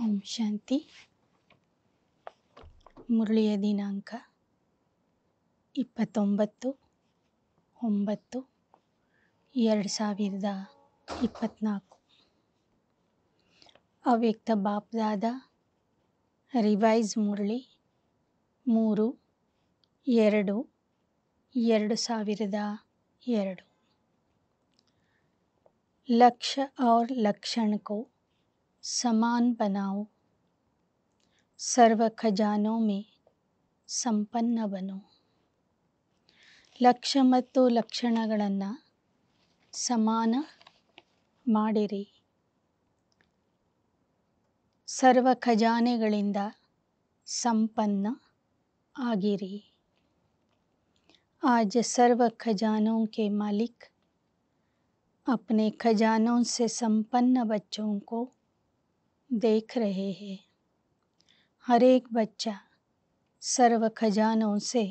ಓಂ ಶಾಂತಿ ಮುರಳಿಯ ದಿನಾಂಕ ಇಪ್ಪತ್ತೊಂಬತ್ತು ಒಂಬತ್ತು ಎರಡು ಸಾವಿರದ ಇಪ್ಪತ್ತ್ನಾಲ್ಕು ಅವ್ಯಕ್ತ ಬಾಪ್ದಾದ ರಿವೈಸ್ ಮುರಳಿ ಮೂರು ಎರಡು ಎರಡು ಸಾವಿರದ ಎರಡು ಲಕ್ಷ ಔರ್ ಲಕ್ಷಣಕ್ಕೂ समान बनाओ सर्व खजानों में संपन्न बनो ಲಕ್ಷ್ಯ तो लक्षण समान ಸಮಾನ ಮಾಡಿರಿ ಸರ್ವ ಖಜಾನೆಗಳಿಂದ ಸಂಪನ್ನ आज सर्व खजानों के मालिक अपने खजानों से संपन्न बच्चों को देख रहे हैं हर एक बच्चा सर्व खजानों से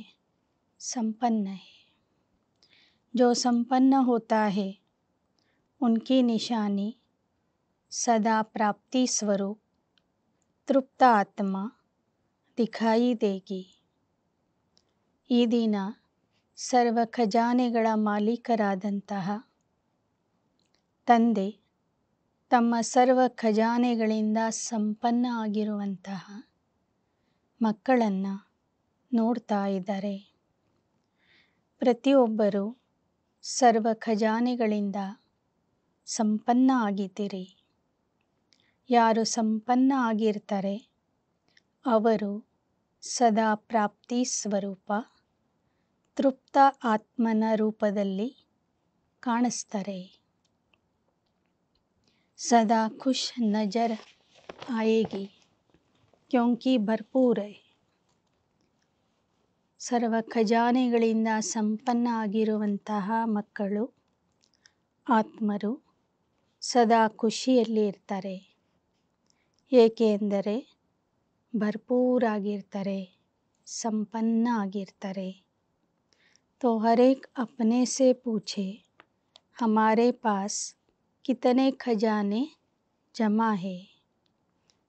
संपन्न है जो संपन्न होता है उनकी निशानी सदा प्राप्ति स्वरूप तृप्त आत्मा दिखाई देगी ಈ ದಿನ ಸರ್ವ ಖಜಾನೆಗಳ ಮಾಲೀಕರಾದಂತಹ ತಂದೆ ತಮ್ಮ ಸರ್ವ ಖಜಾನೆಗಳಿಂದ ಸಂಪನ್ನ ಆಗಿರುವಂತಹ ಮಕ್ಕಳನ್ನು ನೋಡ್ತಾ ಇದ್ದಾರೆ ಪ್ರತಿಯೊಬ್ಬರು ಸರ್ವ ಖಜಾನೆಗಳಿಂದ ಸಂಪನ್ನ ಆಗಿದ್ದೀರಿ ಯಾರು ಸಂಪನ್ನ ಆಗಿರ್ತಾರೆ ಅವರು ಸದಾ ಪ್ರಾಪ್ತಿ ಸ್ವರೂಪ ತೃಪ್ತ ಆತ್ಮನ ರೂಪದಲ್ಲಿ ಕಾಣಿಸ್ತಾರೆ ಸದಾ खुश ನಜರ್ ಆಯೇಗಿ ಕ್ಯೂಕಿ ಭರ್ಪೂರ್ ಸರ್ವ ಖಜಾನೆಗಳಿಂದ ಸಂಪನ್ನ ಆಗಿರುವಂತಹ ಮಕ್ಕಳು ಆತ್ಮರು ಸದಾ ಖುಷಿಯಲ್ಲಿ ಇರ್ತಾರೆ ಏಕೆಂದರೆ ಭರ್ಪೂರಾಗಿರ್ತಾರೆ ಸಂಪನ್ನ ಆಗಿರ್ತಾರೆ ತೋ ಹರೇಕ್ ಅಪನೆ अपने से ಹಮಾರೇ ಪಾಸ್ कितने खजाने जमा है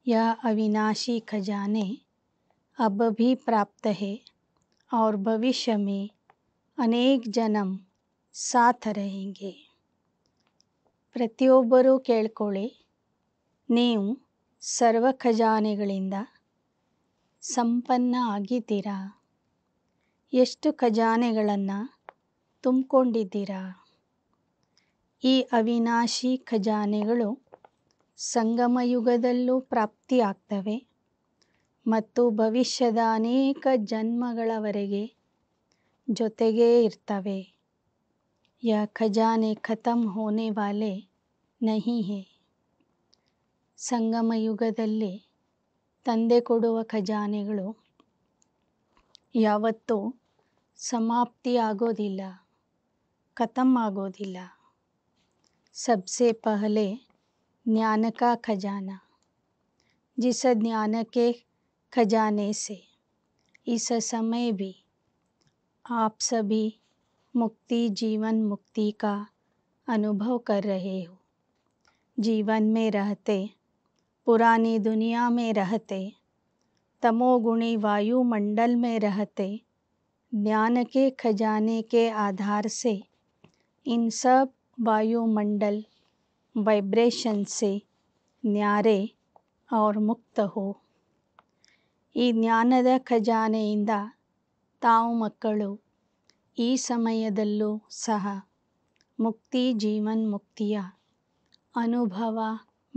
यह अविनाशी खजाने अब भी प्राप्त है और भविष्य में अनेक जन्म साथ रहेंगे प्रतियोबरू केकोले सर्व खजाने संपन्न आगदीरा खजाने तुमकीरा ಈ ಅವಿನಾಶಿ ಖಜಾನೆಗಳು ಸಂಗಮಯುಗದಲ್ಲೂ ಪ್ರಾಪ್ತಿಯಾಗ್ತವೆ ಮತ್ತು ಭವಿಷ್ಯದ ಅನೇಕ ಜನ್ಮಗಳವರೆಗೆ ಜೊತೆಗೇ ಇರ್ತವೆ ಯ ಖಜಾನೆ ಖತಮ್ ಹೋನೆ ವಾಲೆ ನಹಿ ಹೇ ಸಂಗಮಯುಗದಲ್ಲಿ ತಂದೆ ಕೊಡುವ ಖಜಾನೆಗಳು ಯಾವತ್ತೂ ಸಮಾಪ್ತಿಯಾಗೋದಿಲ್ಲ ಖತಮ್ ಆಗೋದಿಲ್ಲ सबसे पहले ज्ञान का खजाना जिस ज्ञान के खजाने से इस समय भी आप सभी मुक्ति जीवन मुक्ति का अनुभव कर रहे हो जीवन में रहते पुरानी दुनिया में रहते तमोगुणी वायुमंडल में रहते ज्ञान के खजाने के आधार से इन सब वायुमंडल वाइब्रेशन से ನ್ಯಾರೆ ಔರ್ ಮುಕ್ತ ಹೋ ಈ ಜ್ಞಾನದ ಖಜಾನೆಯಿಂದ ತಾವು ಮಕ್ಕಳು ಈ ಸಮಯದಲ್ಲೂ ಸಹ ಮುಕ್ತಿ ಜೀವನ್ ಮುಕ್ತಿಯ ಅನುಭವ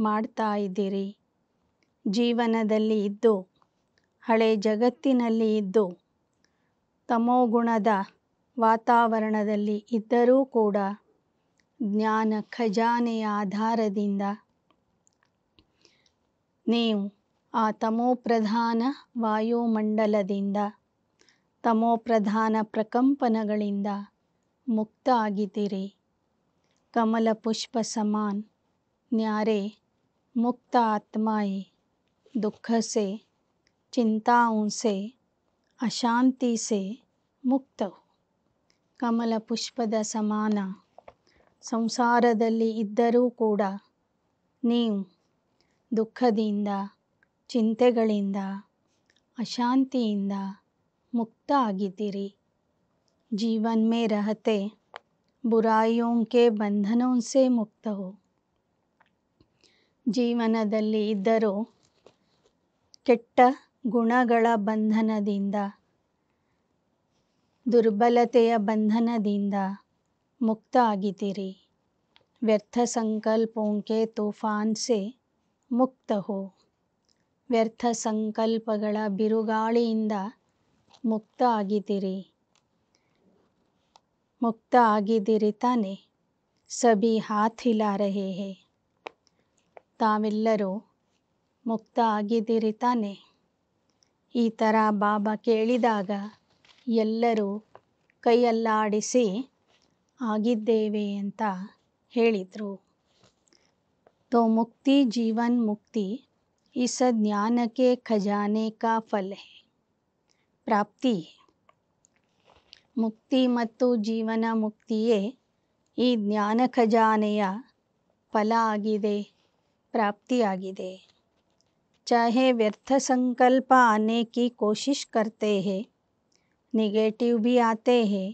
ಮಾಡ್ತಾ ಇದ್ದೀರಿ ಜೀವನದಲ್ಲಿ ಇದ್ದು ಹಳೆ ಜಗತ್ತಿನಲ್ಲಿ ಇದ್ದು ತಮೋಗುಣದ ವಾತಾವರಣದಲ್ಲಿ ಇದ್ದರೂ ಕೂಡ ಜ್ಞಾನ ಖಜಾನೆಯ ಆಧಾರದಿಂದ ನೀವು ಆ ತಮೋಪ್ರಧಾನ ವಾಯುಮಂಡಲದಿಂದ ತಮೋಪ್ರಧಾನ ಪ್ರಕಂಪನಗಳಿಂದ ಮುಕ್ತ ಆಗಿದ್ದೀರಿ ಕಮಲ ಪುಷ್ಪ ಸಮಾನ್ ನ್ಯಾರೆ ಮುಕ್ತ ಆತ್ಮಾಯಿ ದುಃಖ ಸೆ ಚಿಂತಾವು ಮುಕ್ತವು ಕಮಲ ಪುಷ್ಪದ ಸಮಾನ ಸಂಸಾರದಲ್ಲಿ ಇದ್ದರೂ ಕೂಡ ನೀವು ದುಃಖದಿಂದ ಚಿಂತೆಗಳಿಂದ ಅಶಾಂತಿಯಿಂದ ಮುಕ್ತ ಆಗಿದ್ದೀರಿ ಜೀವನ್ ಮೇ ರಹತೆ बुराइयों के बंधनों ಜೀವನದಲ್ಲಿ ಇದ್ದರೂ ಕೆಟ್ಟ ಗುಣಗಳ ಬಂಧನದಿಂದ ದುರ್ಬಲತೆಯ ಬಂಧನದಿಂದ ಮುಕ್ತ ಆಗಿದ್ದೀರಿ ವ್ಯರ್ಥ ಸಂಕಲ್ಪೋಂಕೆ ತೂಫಾನ್ಸೆ तूफान ಮುಕ್ತ ಹೋ ವ್ಯರ್ಥ ಸಂಕಲ್ಪಗಳ ಬಿರುಗಾಳಿಯಿಂದ ಮುಕ್ತ ಆಗಿದ್ದೀರಿ ಮುಕ್ತ ಆಗಿದ್ದೀರಿ ತಾನೆ ಸಬಿ ಹಾಥಿಲಾರಹೇ ಹೇ ತಾವೆಲ್ಲರೂ ಮುಕ್ತ ಆಗಿದ್ದೀರಿ ತಾನೆ ಈ ಥರ ಬಾಬಾ ಕೇಳಿದಾಗ ಎಲ್ಲರೂ ಕೈಯಲ್ಲಾಡಿಸಿ ಆಗಿದ್ದೇವೆ ಅಂತ तो मुक्ति जीवन मुक्ति इस ज्ञान के खजाने का फल है प्राप्ति ಮುಕ್ತಿ जीवन ಜೀವನ ಮುಕ್ತಿಯೇ ಈ ಜ್ಞಾನ ಖಜಾನೆಯ ಫಲ ಆಗಿದೆ प्राप्तियाಗಿದೆ चाहे व्यर्थ संकल्प आने की कोशिश करते हैं निगेटिव भी आते हैं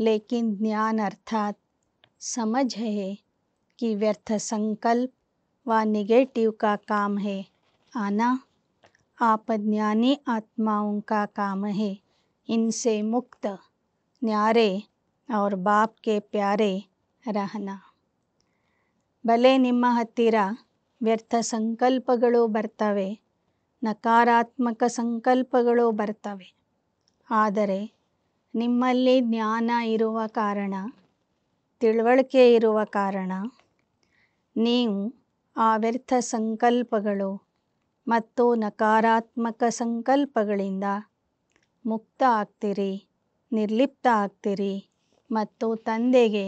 लेकिन ज्ञान अर्थात समझ है कि व्यर्थ संकल्प व निगेटिव का काम है आना आप ज्ञानी आत्माओं का काम है इनसे मुक्त न्यारे और बाप के प्यारे रहना भले निम्म ಹತ್ತಿರ व्यर्थ ಸಂಕಲ್ಪಗಳು बर्तवे नकारात्मक ಸಂಕಲ್ಪಗಳು बर्तवे आदरे ನಿಮ್ಮಲ್ಲಿ ಜ್ಞಾನ ಇರುವ ಕಾರಣ ತಿಳುವಳಿಕೆ ಇರುವ ಕಾರಣ ನೀವು ಆ ವ್ಯರ್ಥ ಸಂಕಲ್ಪಗಳು ಮತ್ತು ನಕಾರಾತ್ಮಕ ಸಂಕಲ್ಪಗಳಿಂದ ಮುಕ್ತ ಆಗ್ತೀರಿ ನಿರ್ಲಿಪ್ತ ಆಗ್ತೀರಿ ಮತ್ತು ತಂದೆಗೆ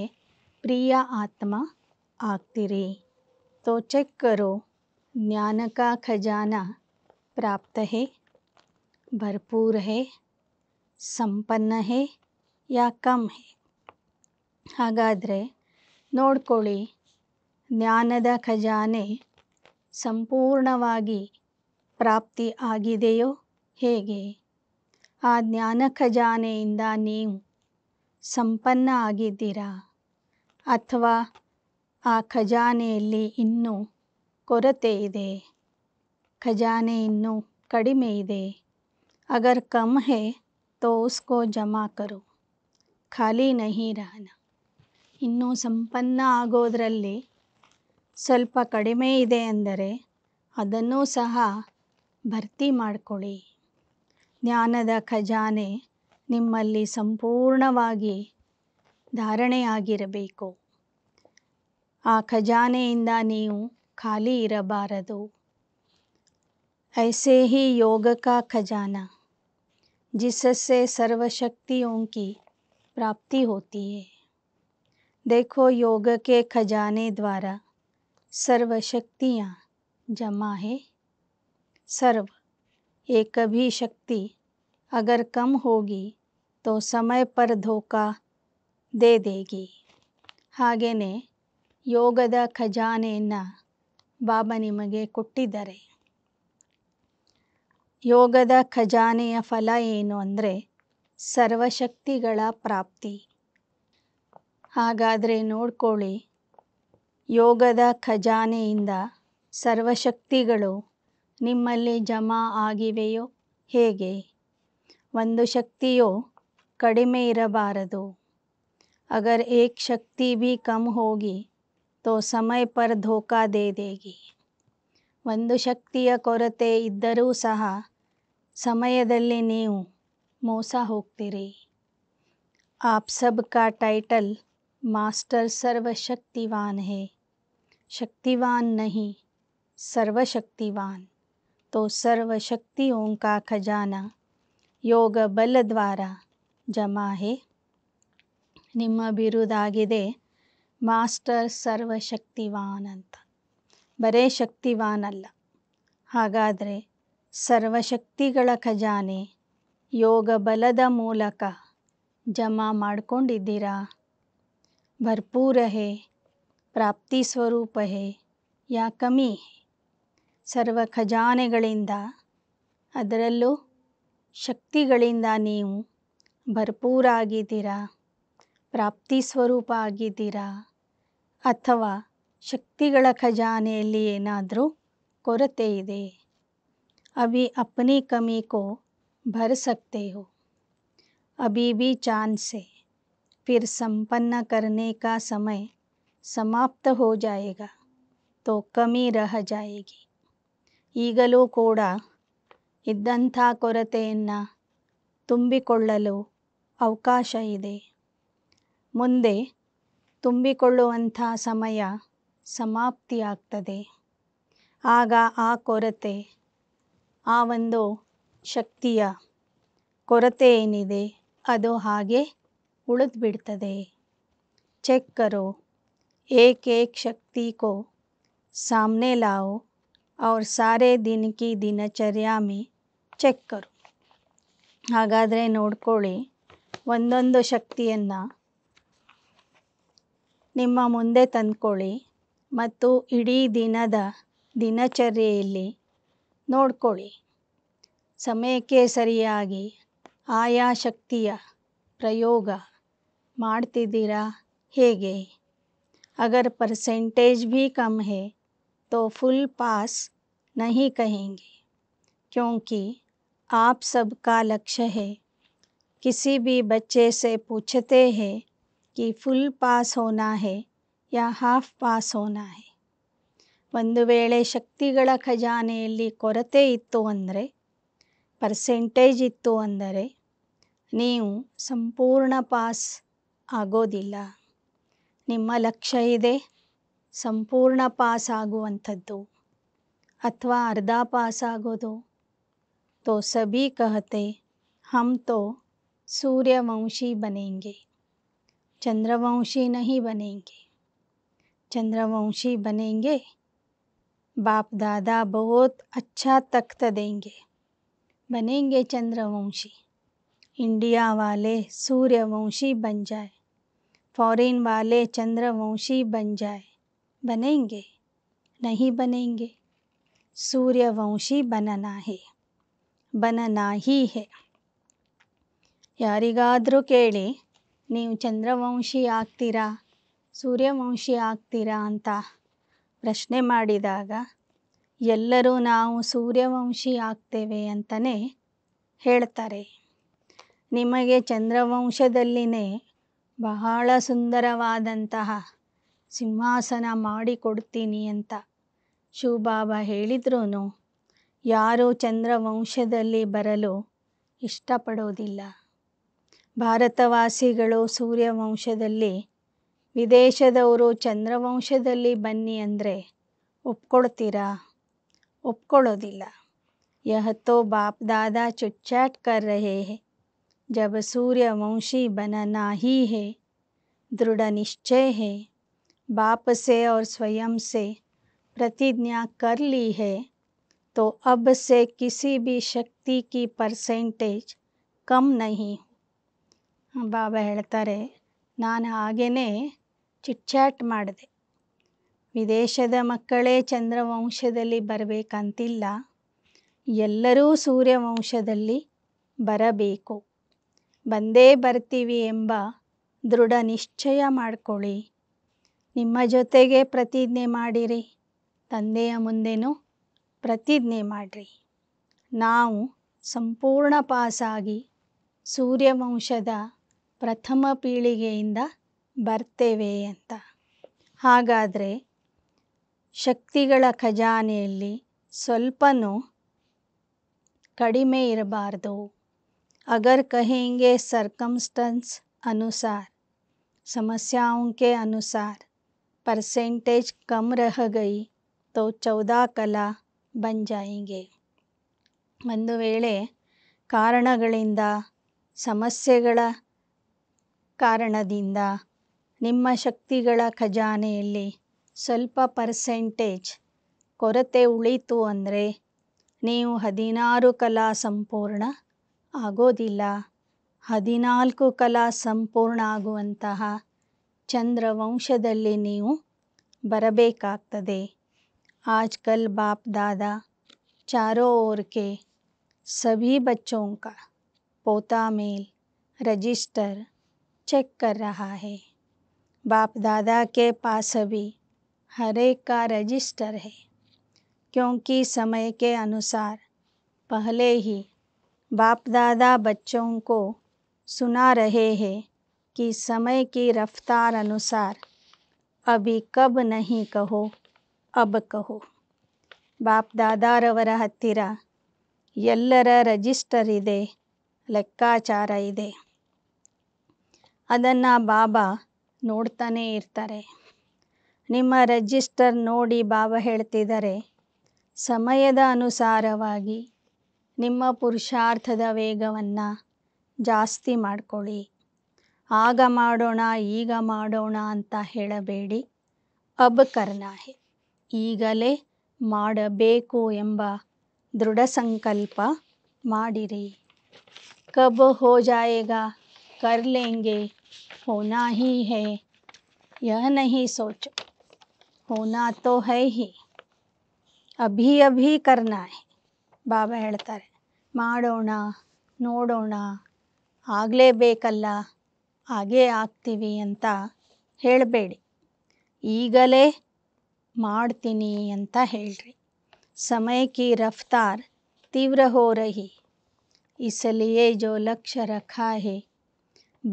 ಪ್ರಿಯ ಆತ್ಮ ಆಗ್ತೀರಿ ತೋಚಕ್ಕರು ಜ್ಞಾನಕ ಖಜಾನ ಪ್ರಾಪ್ತ ಹೇ ಭರ್ಪೂರ್ ಹೇ ಸಂಪನ್ನ ಹೇ ಯಾ ಕಮ್ ಹೇ ಹಾಗಾದರೆ ನೋಡ್ಕೊಳ್ಳಿ ಜ್ಞಾನದ ಖಜಾನೆ ಸಂಪೂರ್ಣವಾಗಿ ಪ್ರಾಪ್ತಿ ಆಗಿದೆಯೋ ಹೇಗೆ ಆ ಜ್ಞಾನ ಖಜಾನೆಯಿಂದ ನೀವು ಸಂಪನ್ನ ಆಗಿದ್ದೀರಾ ಅಥವಾ ಆ ಖಜಾನೆಯಲ್ಲಿ ಇನ್ನೂ ಕೊರತೆ ಇದೆ ಖಜಾನೆ ಇನ್ನೂ ಕಡಿಮೆ ಇದೆ ಅಗರ್ ಕಮ್ ಹೇ तो उसको ಖಾಲಿ ನಹಿ ರಹನ ಇನ್ನೂ ಸಂಪನ್ನ ಆಗೋದರಲ್ಲಿ ಸ್ವಲ್ಪ ಕಡಿಮೆ ಇದೆ ಅಂದರೆ ಅದನ್ನು ಸಹ ಭರ್ತಿ ಮಾಡಿಕೊಳ್ಳಿ ಜ್ಞಾನದ ಖಜಾನೆ ನಿಮ್ಮಲ್ಲಿ ಸಂಪೂರ್ಣವಾಗಿ ಧಾರಣೆಯಾಗಿರಬೇಕು ಆ ಖಜಾನೆಯಿಂದ ನೀವು ಖಾಲಿ ಇರಬಾರದು ಐಸೇಹಿ ಹಿ ಯೋಗಕ ಖಜಾನ जिससे सर्वशक्तियों की प्राप्ति होती है देखो योग के खजाने द्वारा सर्वशक्तियाँ जमा है सर्व एक भी शक्ति अगर कम होगी तो समय पर धोखा दे देगी ಹಾಗೆಯೇ ಯೋಗದ बाबा ಬಾಬಾ ನಿಮಗೆ ಕೊಟ್ಟಿದ್ದಾರೆ ಯೋಗದ ಖಜಾನೆಯ ಫಲ ಏನು ಅಂದರೆ ಸರ್ವಶಕ್ತಿಗಳ ಪ್ರಾಪ್ತಿ ಹಾಗಾದರೆ ನೋಡ್ಕೊಳ್ಳಿ ಯೋಗದ ಖಜಾನೆಯಿಂದ ಸರ್ವಶಕ್ತಿಗಳು ನಿಮ್ಮಲ್ಲಿ ಜಮಾ ಆಗಿವೆಯೋ ಹೇಗೆ ಒಂದು ಶಕ್ತಿಯೋ ಕಡಿಮೆ ಇರಬಾರದು ಅಗರ್ ಏಕ್ ಶಕ್ತಿ ಭೀ ಕಮ್ ಹೋಗಿ ತೋ ಸಮಯ ಪರ್ ಧೋಕಾ ದೇ ದೇಗಿ ಒಂದು ಶಕ್ತಿಯ ಕೊರತೆ ಇದ್ದರೂ ಸಹ ಸಮಯದಲ್ಲಿ ನೀವು ಮೋಸ ಹೋಗ್ತೀರಿ ಆಪ್ ಸಬ್ ಕಾ ಟೈಟಲ್ ಮಾಸ್ಟರ್ ಸರ್ವಶಕ್ತಿವಾನ್ ಹೇ ಶಕ್ತಿವಾನ್ ಸರ್ವಶಕ್ತಿವಾನ್ ಸರ್ವಶಕ್ತಿವಾನ್ तो ಸರ್ವಶಕ್ತಿ ಓಂಕಾ ಖಜಾನ ಯೋಗ ಬಲ ದ್ವಾರ ಜಮಾಹೆ ನಿಮ್ಮ ಬಿರುದಾಗಿದೆ ಮಾಸ್ಟರ್ ಸರ್ವಶಕ್ತಿವಾನ್ ಅಂತ ಬರೇ ಶಕ್ತಿವಾನಲ್ಲ ಹಾಗಾದರೆ ಸರ್ವಶಕ್ತಿಗಳ ಖಜಾನೆ ಯೋಗ ಬಲದ ಮೂಲಕ ಜಮಾ ಮಾಡಿಕೊಂಡಿದ್ದೀರಾ ಭರ್ಪೂರ ಹೇ ಪ್ರಾಪ್ತಿ ಸ್ವರೂಪ ಹೇ ಯಾ ಕಮಿ ಸರ್ವ ಖಜಾನೆಗಳಿಂದ ಅದರಲ್ಲೂ ಶಕ್ತಿಗಳಿಂದ ನೀವು ಭರ್ಪೂರಾಗಿದ್ದೀರಾ ಪ್ರಾಪ್ತಿ ಸ್ವರೂಪ ಆಗಿದ್ದೀರಾ ಅಥವಾ ಶಕ್ತಿಗಳ ಖಜಾನೆಯಲ್ಲಿ ಏನಾದರೂ ಕೊರತೆ ಇದೆ ಅಭಿ ಅಪ್ನಿ ಕಮಿ ಕೋ ಭರ್ ಸಕ್ತೆ ಹೋ ಅಭಿ ಬಿ ಚಾನ್ಸೆ ಫಿರ್ ಸಂಪನ್ನ ಕರ್ನೆ ಕಾ ಸಮಯ ಸಮಾಪ್ತ ಹೋ ಜಾಯೇಗ ತೋ ಕಮಿ ರಹ ಜಾಯೇಗಿ ಈಗಲೂ ಕೂಡ ಇದ್ದಂಥ ಕೊರತೆಯನ್ನು ತುಂಬಿಕೊಳ್ಳಲು ಅವಕಾಶ ಇದೆ ಮುಂದೆ ತುಂಬಿಕೊಳ್ಳುವಂಥ ಸಮಯ ಸಮಾಪ್ತಿಯಾಗ್ತದೆ ಆಗ ಆ ಕೊರತೆ ಆ ಒಂದು ಶಕ್ತಿಯ ಕೊರತೆ ಏನಿದೆ ಅದು ಹಾಗೆ ಉಳಿದ್ಬಿಡ್ತದೆ ಚೆಕ್ ಕರೋ ಏಕೇಕ್ ಶಕ್ತಿ ಕೋ ಅವ್ರ ಸಾರೇ ದಿನಕ್ಕೆ ದಿನಚರ್ಯಾ ಮೇ ಚೆಕ್ ಕರು ಹಾಗಾದರೆ ನೋಡ್ಕೊಳ್ಳಿ ಒಂದೊಂದು ಶಕ್ತಿಯನ್ನು ನಿಮ್ಮ ಮುಂದೆ ತಂದ್ಕೊಳ್ಳಿ ಮತ್ತು दिन ದಿನದ ದಿನಚರಿಯಲ್ಲಿ समय के सर आया शक्तिया प्रयोग ಮಾಡ್ತಿದ್ದೀರಾ अगर परसेंटेज भी कम है तो फुल पास नहीं कहेंगे क्योंकि आप सबका लक्ष्य है किसी भी बच्चे से पूछते हैं कि फुल पास होना है ಯಾ ಹಾಫ್ ಪಾಸ್ ಓನಾ ಒಂದು ವೇಳೆ ಶಕ್ತಿಗಳ ಖಜಾನೆಯಲ್ಲಿ ಕೊರತೆ ಇತ್ತು ಅಂದರೆ ಪರ್ಸೆಂಟೇಜ್ ಇತ್ತು ಅಂದರೆ ನೀವು ಸಂಪೂರ್ಣ ಪಾಸ್ ಆಗೋದಿಲ್ಲ ನಿಮ್ಮ ಲಕ್ಷ್ಯ ಇದೆ ಸಂಪೂರ್ಣ ಪಾಸ್ ಆಗುವಂಥದ್ದು ಅಥವಾ ಅರ್ಧ ಪಾಸ್ ಆಗೋದು ತೋ ಸಬಿ ಕಹತೆ ಹಮ್ ತೋ ಸೂರ್ಯವಂಶಿ ಬನೇಂಗೆ ಚಂದ್ರವಂಶಿ ನಹಿ ಬನೇಂಗೆ चंद्रवंशी बनेंगे बाप दादा बहुत अच्छा तख्त देंगे बनेंगे चंद्रवंशी इंडिया वाले सूर्यवंशी बन जाए फॉरेन वाले चंद्रवंशी बन जाए बनेंगे नहीं बनेंगे सूर्यवंशी बनना है बनना ही है ಯಾರಿಗಾದರೂ ಕೇಳಿ ನೀವು ಸೂರ್ಯವಂಶಿ ಆಗ್ತೀರಾ ಅಂತ ಪ್ರಶ್ನೆ ಮಾಡಿದಾಗ ಎಲ್ಲರೂ ನಾವು ಸೂರ್ಯವಂಶಿ ಆಗ್ತೇವೆ ಅಂತಲೇ ಹೇಳ್ತಾರೆ ನಿಮಗೆ ಚಂದ್ರವಂಶದಲ್ಲಿನೇ ಬಹಳ ಸುಂದರವಾದಂತಹ ಸಿಂಹಾಸನ ಮಾಡಿಕೊಡ್ತೀನಿ ಅಂತ ಶಿವಬಾಬಾ ಹೇಳಿದ್ರೂ ಯಾರೂ ಚಂದ್ರವಂಶದಲ್ಲಿ ಬರಲು ಇಷ್ಟಪಡೋದಿಲ್ಲ ಭಾರತವಾಸಿಗಳು ಸೂರ್ಯವಂಶದಲ್ಲಿ ವಿದೇಶದವರು ಚಂದ್ರವಂಶದಲ್ಲಿ ಬನ್ನಿ ಅಂದರೆ ಒಪ್ಕೊಳ್ತೀರಾ ಒಪ್ಕೊಳ್ಳೋದಿಲ್ಲ यह तो बाप दादा चुटचाट कर रहे हैं जब सूर्यवंशी बनना ही है दृढ़ निश्चय है बाप से और स्वयं से प्रतिज्ञा कर ली है तो अब से किसी भी ಶಕ್ತಿ की ಪರ್ಸೆಂಟೇಜ್ ಕಮ್ ನಹಿ ಬಾಬಾ ಹೇಳ್ತಾರೆ ನಾನು ಹಾಗೆಯೇ ಚಿಟ್ಚಾಟ್ ಮಾಡಿದೆ ವಿದೇಶದ ಮಕ್ಕಳೇ ಚಂದ್ರವಂಶದಲ್ಲಿ ಬರಬೇಕಂತಿಲ್ಲ ಎಲ್ಲರೂ ಸೂರ್ಯವಂಶದಲ್ಲಿ ಬರಬೇಕು ಬಂದೇ ಬರ್ತೀವಿ ಎಂಬ ದೃಢ ನಿಶ್ಚಯ ಮಾಡಿಕೊಳ್ಳಿ ನಿಮ್ಮ ಜೊತೆಗೆ ಪ್ರತಿಜ್ಞೆ ಮಾಡಿರಿ ತಂದೆಯ ಮುಂದೆನೂ ಪ್ರತಿಜ್ಞೆ ಮಾಡಿರಿ ನಾವು ಸಂಪೂರ್ಣ ಪಾಸಾಗಿ ಸೂರ್ಯವಂಶದ ಪ್ರಥಮ ಪೀಳಿಗೆಯಿಂದ ಬರ್ತೇವೆ ಅಂತ ಹಾಗಾದರೆ ಶಕ್ತಿಗಳ ಖಜಾನೆಯಲ್ಲಿ ಸ್ವಲ್ಪನೂ ಕಡಿಮೆ ಇರಬಾರ್ದು ಅಗರ್ ಕಹೆಂಗೆ ಸರ್ಕಮ್ಸ್ಟನ್ಸ್ ಅನುಸಾರ ಸಮಸ್ಯಾಂಕೆ ಅನುಸಾರ ಪರ್ಸೆಂಟೇಜ್ ಕಮ್ कम रह गई ಚೌದಾ ಕಲಾ ಬಂಜಾಯಿಂಗೆ ಒಂದು ವೇಳೆ ಕಾರಣಗಳಿಂದ ಸಮಸ್ಯೆಗಳ ಕಾರಣದಿಂದ ನಿಮ್ಮ ಶಕ್ತಿಗಳ ಖಜಾನೆಯಲ್ಲಿ ಸ್ವಲ್ಪ ಪರ್ಸೆಂಟೇಜ್ ಕೊರತೆ ಉಳಿತು ಅಂದರೆ ನೀವು ಹದಿನಾರು ಕಲಾ ಸಂಪೂರ್ಣ ಆಗೋದಿಲ್ಲ ಹದಿನಾಲ್ಕು ಕಲಾ ಸಂಪೂರ್ಣ ಆಗುವಂತಹ ಚಂದ್ರವಂಶದಲ್ಲಿ ನೀವು ಬರಬೇಕಾಗ್ತದೆ ಆಜ್ಕಲ್ ಬಾಪ್ ದಾದ ಚಾರೋ ಓರ್ಕೆ ಸಭಿ ಬಚ್ಚೋಂಕ ಪೋತಾ ಮೇಲ್ ರಜಿಸ್ಟರ್ ಚೆಕ್ ಕರ್ ರಹಾ ಹೇ बाप दादा के पास अभी हर एक का रजिस्टर है क्योंकि समय के अनुसार पहले ही बाप दादा बच्चों को सुना रहे हैं कि समय की रफ्तार अनुसार अभी कब नहीं कहो अब कहो बाप दादा रवर ಎಲ್ಲರ ರಜಿಸ್ಟರ್ रजिस्टर लेकाचार ಇದೆ ಅದನ್ನು बाबा ನೋಡ್ತಾನೇ ಇರ್ತಾರೆ ನಿಮ್ಮ ರಿಜಿಸ್ಟರ್ ನೋಡಿ ಬಾಬಾ ಹೇಳ್ತಿದ್ದಾರೆ ಸಮಯದ ಅನುಸಾರವಾಗಿ ನಿಮ್ಮ ಪುರುಷಾರ್ಥದ ವೇಗವನ್ನು ಜಾಸ್ತಿ ಮಾಡಿಕೊಳ್ಳಿ ಆಗ ಮಾಡೋಣ ಈಗ ಮಾಡೋಣ ಅಂತ ಹೇಳಬೇಡಿ ಅಬ್ ಕರ್ನಾಹೆ ಈಗಲೇ ಮಾಡಬೇಕು ಎಂಬ ದೃಢ ಸಂಕಲ್ಪ ಮಾಡಿರಿ ಕಬ್ ಹೋ ಜಾಯೇಗಾ कर लेंगे होना ही है यह नहीं सोचो होना तो है ही अभी अभी करना है बाबा हेतर माड़ोण नोड़ोण आगले बेकल आगे आती अंत हेबेड़ी अंत है समय की रफ्तार तीव्र हो रही इसलिए जो लक्ष्य रखा है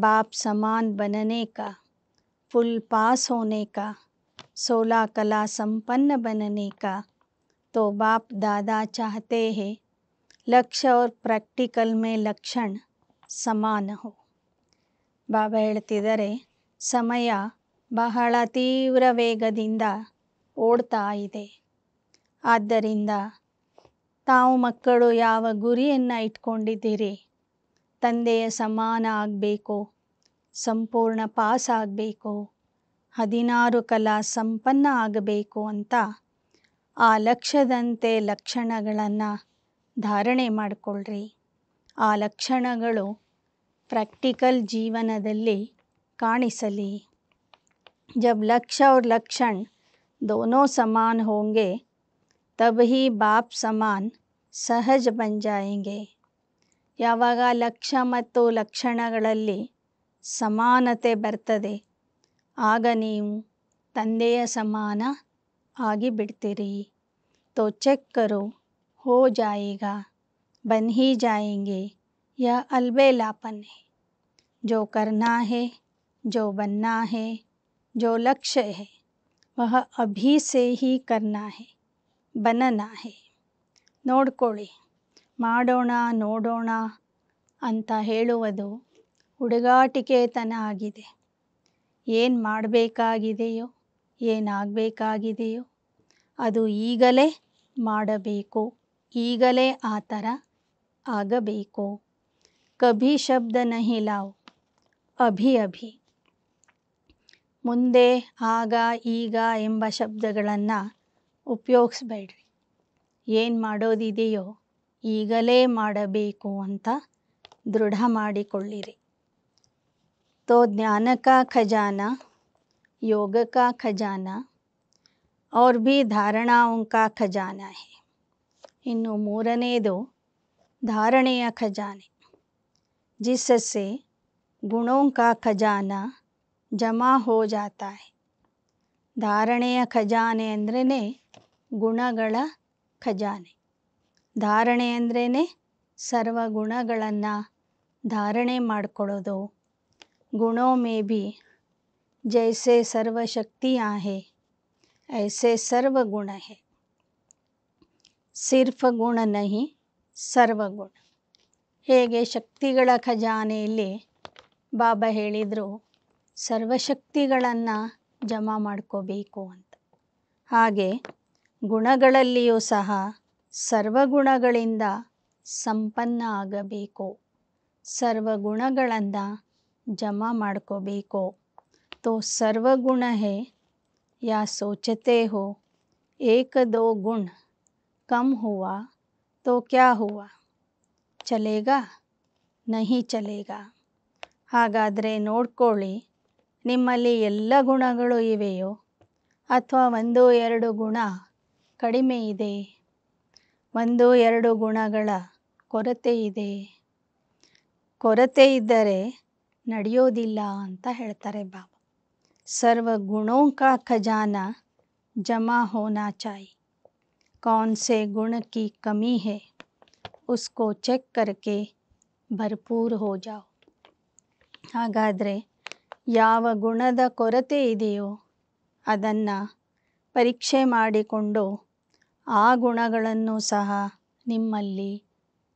ಬಾಪ್ ಸಮಾನ बनने ಫುಲ್ ಪಾಸ್ पास होने का सोलह कला संपन्न बनने का तो बाप दादा चाहते हैं लक्ष्य ಲಕ್ಷಣ ಸಮಾನ ಹೋ ಬಾಬಾ ಹೇಳ್ತಿದ್ದಾರೆ ಸಮಯ ಬಹಳ ತೀವ್ರ ವೇಗದಿಂದ ಓಡ್ತಾ ಇದೆ ಆದ್ದರಿಂದ ತಾವು ಮಕ್ಕಳು ಯಾವ ಗುರಿಯನ್ನು ಇಟ್ಕೊಂಡಿದ್ದೀರಿ ತಂದೆಯ ಸಮಾನ ಆಗಬೇಕು ಸಂಪೂರ್ಣ ಪಾಸ್ ಆಗಬೇಕು ಹದಿನಾರು ಕಲಾ ಸಂಪನ್ನ ಆಗಬೇಕು ಅಂತ ಆ ಲಕ್ಷ್ಯದಂತೆ ಲಕ್ಷಣಗಳನ್ನು ಧಾರಣೆ ಮಾಡಿಕೊಳ್ಳ್ರಿ ಆ ಲಕ್ಷಣಗಳು ಪ್ರಾಕ್ಟಿಕಲ್ ಜೀವನದಲ್ಲಿ ಕಾಣಿಸಲಿ ಜಬ್ लक्ष्य और ಲಕ್ಷಣ ದೋನೋ ಸಮಾನ ಹೋಂಗೆ ತಬ್ ही बाप समान सहज बन ಯಾವಾಗ ಲಕ್ಷ್ಯ ಮತ್ತು ಲಕ್ಷಣಗಳಲ್ಲಿ ಸಮಾನತೆ ಬರ್ತದೆ ಆಗನೀ ತಂದೆಯ ಸಮಾನ ಆಗಿಬಿಡತೀರಿ تو ಚೆಕ್ करो हो جائے گا بن ہی جائیں گے ಯಾ አልಬೇ ลา پن ಜೋ ಕರ್ನಾ ಹೇ ಜೋ બનನಾ ಹೇ ಜೋ ಲಕ್ಷ್ಯ ಹೇ ವಹ ابھی ಸೇಹಿ ಕರ್ನಾ ಹೇ ಬನನಾ ಹೇ ನೋಡ್ಕೋಳಿ ಮಾಡೋಣ ನೋಡೋಣ ಅಂತ ಹೇಳುವುದು ಹುಡುಗಾಟಿಕೆತನ ಆಗಿದೆ ಏನು ಮಾಡಬೇಕಾಗಿದೆಯೋ ಏನಾಗಬೇಕಾಗಿದೆಯೋ ಅದು ಈಗಲೇ ಮಾಡಬೇಕು ಈಗಲೇ ಆ ಥರ ಆಗಬೇಕು ಕಭಿ ಶಬ್ದ ನಹಿಲಾವ್ ಅಭಿ ಅಭಿ ಮುಂದೆ ಆಗ ಈಗ ಎಂಬ ಶಬ್ದಗಳನ್ನು ಉಪಯೋಗಿಸ್ಬೇಡ್ರಿ ಏನು ಮಾಡೋದಿದೆಯೋ ಈಗಲೇ ಮಾಡಬೇಕು ಅಂತ ದೃಢ ಮಾಡಿಕೊಳ್ಳಿರಿ तो ज्ञान का खजाना योग का खजाना और भी धारणाओं का खजाना है इन्न ಮೂರನೇದು ಧಾರಣೆಯ ಖಜಾನೆ जिससेसे गुणों का खजाना जमा हो जाता है ಧಾರಣೆಯ ಖಜಾನೆ ಅಂದ್ರೆನೇ ಗುಣಗಳ ಖಜಾನೆ ಧಾರಣೆ ಅಂದ್ರೇ ಸರ್ವ ಗುಣಗಳನ್ನು ಧಾರಣೆ ಮಾಡ್ಕೊಳ್ಳೋದು ಗುಣೋ ಮೇ ಬಿ ಜೈಸೆ ಸರ್ವ ಆಹೆ ಹೇ ಐಸೆ ಸರ್ವ ಗುಣ ಹೇ ಸಿರ್ಫ ಗುಣ ನಹಿ ಸರ್ವಗುಣ ಹೇಗೆ ಶಕ್ತಿಗಳ ಖಜಾನೆಯಲ್ಲಿ ಬಾಬಾ ಹೇಳಿದರು ಸರ್ವಶಕ್ತಿಗಳನ್ನು ಜಮಾ ಮಾಡ್ಕೋಬೇಕು ಅಂತ ಹಾಗೆ ಗುಣಗಳಲ್ಲಿಯೂ ಸಹ ಸರ್ವಗುಣಗಳಿಂದ ಸಂಪನ್ನ ಆಗಬೇಕು ಸರ್ವಗುಣಗಳನ್ನು ಜಮಾ ಮಾಡ್ಕೋಬೇಕು ತೋ ಸರ್ವಗುಣ ಹೇ ಯಾ ಸೋಚತೆ ಹೋ ಏಕದೋ ಗುಣ ಕಮ್ ಹುವ ತೋ ಕ್ಯಾ ಹುವ ಚಲೇಗಾ ನಹಿ ಚಲೇಗಾ ಹಾಗಾದರೆ ನೋಡ್ಕೊಳ್ಳಿ ನಿಮ್ಮಲ್ಲಿ ಎಲ್ಲ ಗುಣಗಳು ಇವೆಯೋ ಅಥವಾ ಒಂದು ಎರಡು ಗುಣ ಕಡಿಮೆ ಇದೆ ಒಂದು ಎರಡು ಗುಣಗಳ ಕೊರತೆ ಇದೆ ಕೊರತೆ ಇದ್ದರೆ ನಡೆಯೋದಿಲ್ಲ ಅಂತ ಹೇಳ್ತಾರೆ ಬಾಬಾ ಸರ್ವ ಗುಣೋ ಕಾ ಖಜಾನ ಜಮಾ ಹೋನಾ ಚಾಯಿ कौन ಗುಣಕ್ಕೆ गुण की कमी ಚೆಕ್ ಕರ್ಕೆ ಭರ್ಪೂರ್ ಹೋ ಜಾವ್ ಹಾಗಾದರೆ ಯಾವ ಗುಣದ ಕೊರತೆ ಇದೆಯೋ ಅದನ್ನು ಪರೀಕ್ಷೆ ಮಾಡಿಕೊಂಡು ಆ ಗುಣಗಳನ್ನು ಸಹ ನಿಮ್ಮಲ್ಲಿ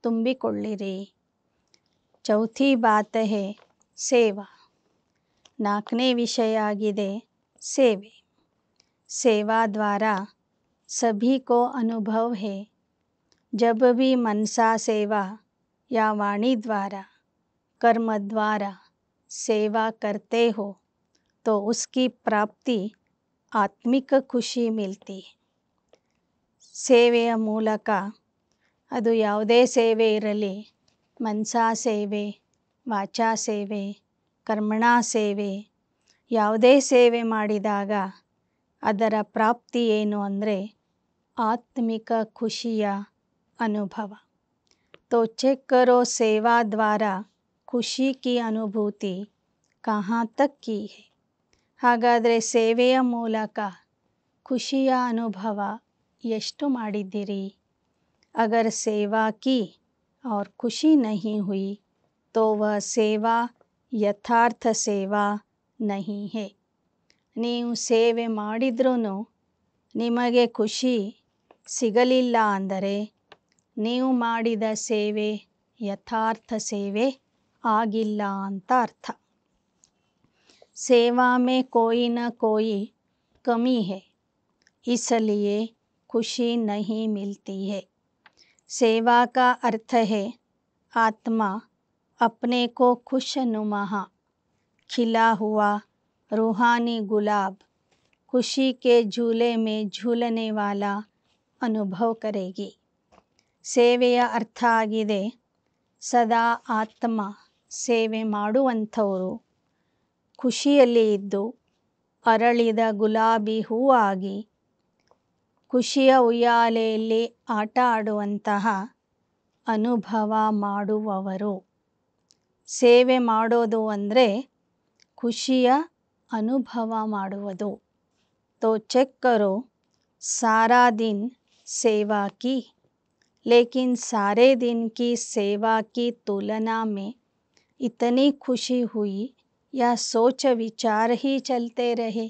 ತುಂಬಿಕೊಳ್ಳಿರಿ ಚೌಥಿ ಬಾತ ಹೇ ಸೇವಾ ನಾಲ್ಕನೇ ವಿಷಯ ಆಗಿದೆ सेवे सेवा द्वारा सभी को अनुभव है जब भी मनसा सेवा या वाणी द्वारा कर्म द्वारा सेवा करते हो तो उसकी प्राप्ति आत्मिक खुशी मिलती है ಸೇವೆಯ ಮೂಲಕ ಅದು ಯಾವುದೇ ಸೇವೆ ಇರಲಿ ಮನಸಾ ಸೇವೆ ವಾಚಾ ಸೇವೆ ಕರ್ಮಣಾ ಸೇವೆ ಯಾವುದೇ ಸೇವೆ ಮಾಡಿದಾಗ ಅದರ ಪ್ರಾಪ್ತಿ ಏನು ಅಂದರೆ ಆತ್ಮಿಕ ಖುಷಿಯ ಅನುಭವ ತೋಚೆಕ್ಕರೋ ಸೇವಾ ದ್ವಾರ ಖುಷಿ ಕಿ ಅನುಭೂತಿ ಕಹಾ ಹಾಗಾದರೆ ಸೇವೆಯ ಮೂಲಕ ಖುಷಿಯ ಅನುಭವ ಎಷ್ಟು ಮಾಡಿದ್ದೀರಿ ಅಗರ್ ಸೇವಾ की और ಖುಷಿ ನಹಿ ಹುಯಿ तो वह सेवा ಯಥಾರ್ಥ ಸೇವಾ ನಹಿ ಹೇ ನೀವು ಸೇವೆ ಮಾಡಿದ್ರೂ ನಿಮಗೆ ಖುಷಿ ಸಿಗಲಿಲ್ಲ ಅಂದರೆ ನೀವು ಮಾಡಿದ ಸೇವೆ ಯಥಾರ್ಥ ಸೇವೆ ಆಗಿಲ್ಲ ಅಂತ ಅರ್ಥ ಸೇವಾ ಮೇ ಕೋಯಿ ನ ಕೋಯಿ ಕಮಿ ಹೇ ಇಸಲಿಯೇ खुशी नहीं मिलती है सेवा का अर्थ है आत्मा अपने को खुशनुमा खिला हुआ रूहानी गुलाब खुशी के झूले में झूलने वाला ಅನುಭವ ಕರೆಗಿ ಸೇವೆಯ ಅರ್ಥ ಆಗಿದೆ ಸದಾ ಆತ್ಮ ಸೇವೆ ಮಾಡುವಂಥವರು ಖುಷಿಯಲ್ಲಿ ಇದ್ದು ಅರಳಿದ ಗುಲಾಬಿ ಹೂವಾಗಿ ಖುಷಿಯ ಉಯ್ಯಾಲೆಯಲ್ಲಿ ಆಟ ಆಡುವಂತಹ ಅನುಭವ ಮಾಡುವವರು ಸೇವೆ ಮಾಡೋದು ಅಂದರೆ ಖುಷಿಯ ಅನುಭವ ಮಾಡುವುದು ತೋ ಚೆಕ್ ಕರೋ ಸಾರಾ ದಿನ್ ಸೇವಾ ಕಿ ಲೇಕಿನ್ ಸಾರೇ ದಿನ್ ಕಿ ಸೇವಾ ಕಿ ತುಲನಾ ಮೇ ಇತನಿ ಖುಷಿ ಹುಯಿ ಯ ಸೋಚ ವಿಚಾರ ಹಿ ಚಲತೆ ರಹೆ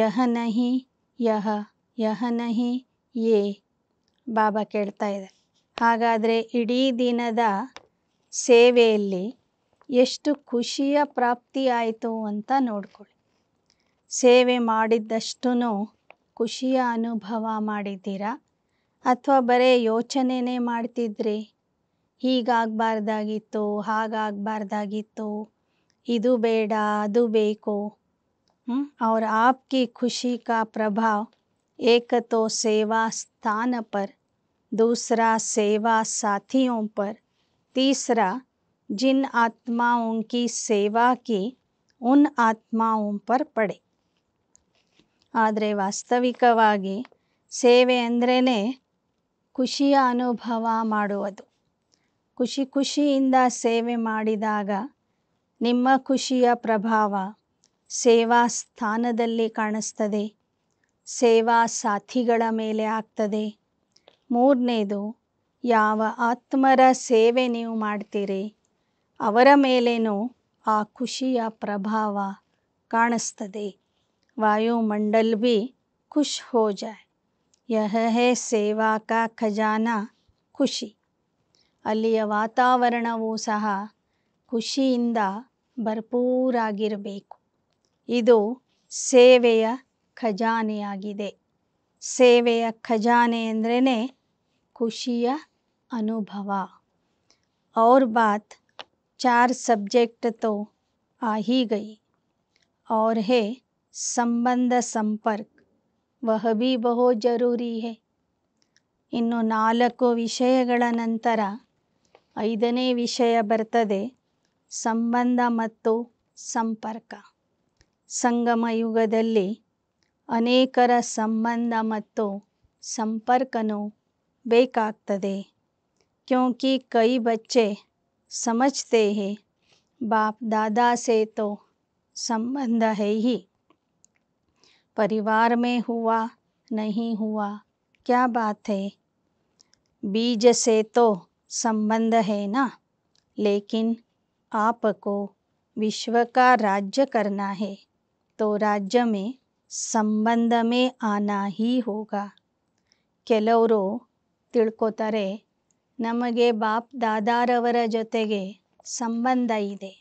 ಯಹ ನಹಿ ಯಹ ಯಹನಹಿ ಯೇ ಬಾಬಾ ಕೇಳ್ತಾ ಇದ್ದಾರೆ ಹಾಗಾದರೆ ಇಡೀ ದಿನದ ಸೇವೆಯಲ್ಲಿ ಎಷ್ಟು ಖುಷಿಯ ಪ್ರಾಪ್ತಿ ಆಯಿತು ಅಂತ ನೋಡ್ಕೊಳ್ಳಿ ಸೇವೆ ಮಾಡಿದ್ದಷ್ಟು ಖುಷಿಯ ಅನುಭವ ಮಾಡಿದ್ದೀರಾ ಅಥವಾ ಬರೇ ಯೋಚನೆನೇ ಮಾಡ್ತಿದ್ರಿ ಹೀಗಾಗಬಾರ್ದಾಗಿತ್ತು ಹಾಗಾಗಬಾರ್ದಾಗಿತ್ತು ಇದು ಬೇಡ ಅದು ಬೇಕು ಅವ್ರ ಆಪ್ಕಿ ಖುಷಿಕ ಪ್ರಭಾವ್ ಏಕತೋ ಸೇವಾ सेवा स्थान पर दूसरा सेवा साथियों पर तीसरा जिन आत्माओं की सेवा की उन आत्माओं पर ಪಡೆ ಆದರೆ ವಾಸ್ತವಿಕವಾಗಿ ಸೇವೆ ಅಂದ್ರೇ ಖುಷಿಯ ಅನುಭವ ಮಾಡುವುದು ಖುಷಿ ಖುಷಿಯಿಂದ ಸೇವೆ ಮಾಡಿದಾಗ ನಿಮ್ಮ ಖುಷಿಯ ಪ್ರಭಾವ ಸೇವಾ ಸ್ಥಾನದಲ್ಲಿ ಕಾಣಿಸ್ತದೆ ಸೇವಾ ಸಾಥಿಗಳ ಮೇಲೆ ಆಗ್ತದೆ ಮೂರನೇದು ಯಾವ ಆತ್ಮರ ಸೇವೆ ನೀವು ಮಾಡ್ತೀರಿ ಅವರ ಮೇಲೇನೂ ಆ ಖುಷಿಯ ಪ್ರಭಾವ ಕಾಣಿಸ್ತದೆ ವಾಯುಮಂಡಲ್ ಬಿ ಖುಷ್ ಹೋ ಯಹಹೆ यह है ಸೇವಾ ಕಾ ಖಜಾನ ಖುಷಿ ಅಲ್ಲಿಯ ವಾತಾವರಣವೂ ಸಹ ಖುಷಿಯಿಂದ ಭರ್ಪೂರಾಗಿರಬೇಕು ಇದು ಸೇವೆಯ ಖಜಾನೆಯಾಗಿದೆ ಸೇವೆಯ ಖಜಾನೆ ಅಂದ್ರೇ ಖುಷಿಯ ಅನುಭವ ಔರ್ ಬಾತ್ ಚಾರ್ ಸಬ್ಜೆಕ್ಟ್ ತೋ ಆ ಹೀ गई और ಹೇ ಸಂಬಂಧ ಬಹು ವಹ ಬಿ ಬಹು ಜರೂರಿ ಹೇ ಇನ್ನು ನಾಲ್ಕು ವಿಷಯಗಳ ನಂತರ ಐದನೇ ವಿಷಯ ಬರ್ತದೆ ಸಂಬಂಧ ಮತ್ತು ಸಂಪರ್ಕ ಸಂಗಮ ಯುಗದಲ್ಲಿ अनेक ಸಂಬಂಧ ಮತ್ತು ಸಂಪರ್ಕನೂ ಬೇಕಾಗ್ತದೆ क्योंकि कई बच्चे समझते हैं बाप दादा से तो संबंध है ही परिवार में हुआ नहीं हुआ क्या बात है बीज से तो संबंध है ना लेकिन आपको विश्व का राज्य करना है तो राज्य में ಸಂಬಂಧ ಮೇ ಆನಾ ಹೀ ಹೋಗ ಕೆಲವರು ತಿಳ್ಕೋತಾರೆ ನಮಗೆ ಬಾಪ್ ದಾದಾರವರ ಜೊತೆಗೆ ಸಂಬಂಧ ಇದೆ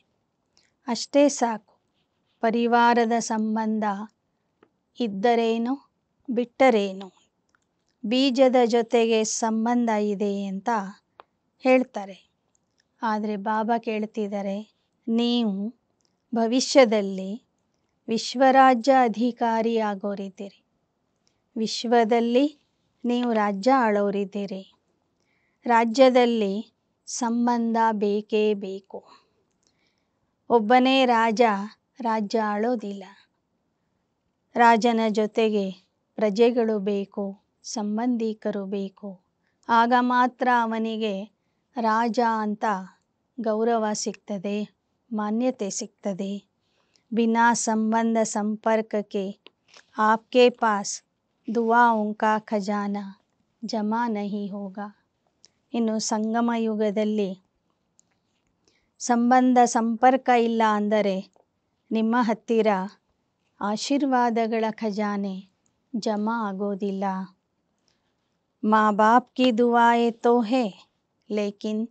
ಅಷ್ಟೇ ಸಾಕು ಪರಿವಾರದ ಸಂಬಂಧ ಇದ್ದರೇನು ಬಿಟ್ಟರೇನು ಬೀಜದ ಜೊತೆಗೆ ಸಂಬಂಧ ಇದೆ ಅಂತ ಹೇಳ್ತಾರೆ ಆದರೆ ಬಾಬಾ ಕೇಳ್ತಿದ್ದಾರೆ ನೀವು ಭವಿಷ್ಯದಲ್ಲಿ ವಿಶ್ವರಾಜ್ಯ ಅಧಿಕಾರಿ ಆಗೋರಿದ್ದೀರಿ ವಿಶ್ವದಲ್ಲಿ ನೀವು ರಾಜ್ಯ ಆಳೋರಿದ್ದೀರಿ ರಾಜ್ಯದಲ್ಲಿ ಸಂಬಂಧ ಬೇಕೇ ಬೇಕು ಒಬ್ಬನೇ ರಾಜ ರಾಜ್ಯ ಆಳೋದಿಲ್ಲ ರಾಜನ ಜೊತೆಗೆ ಪ್ರಜೆಗಳು ಬೇಕು ಸಂಬಂಧಿಕರು ಬೇಕು ಆಗ ಮಾತ್ರ ಅವನಿಗೆ ರಾಜ ಅಂತ ಗೌರವ ಸಿಗ್ತದೆ ಮಾನ್ಯತೆ ಸಿಗ್ತದೆ बिना संबंध संपर्क के आपके पास दुआओं का खजाना जमा नहीं होगा ಇನ್ನು ಸಂಗಮ ಯುಗದಲ್ಲಿ ಸಂಬಂಧ ಸಂಪರ್ಕ ಇಲ್ಲ ಅಂದರೆ ನಿಮ್ಮ ಹತ್ತಿರ ಆಶೀರ್ವಾದಗಳ ಖಜಾನೆ ಜಮಾ ಆಗೋದಿಲ್ಲ ಮಾ ಬಾಪ್ ಕಿ ದುವಾಯೆ ತೋ ಹೇ ಲೇಕಿನ್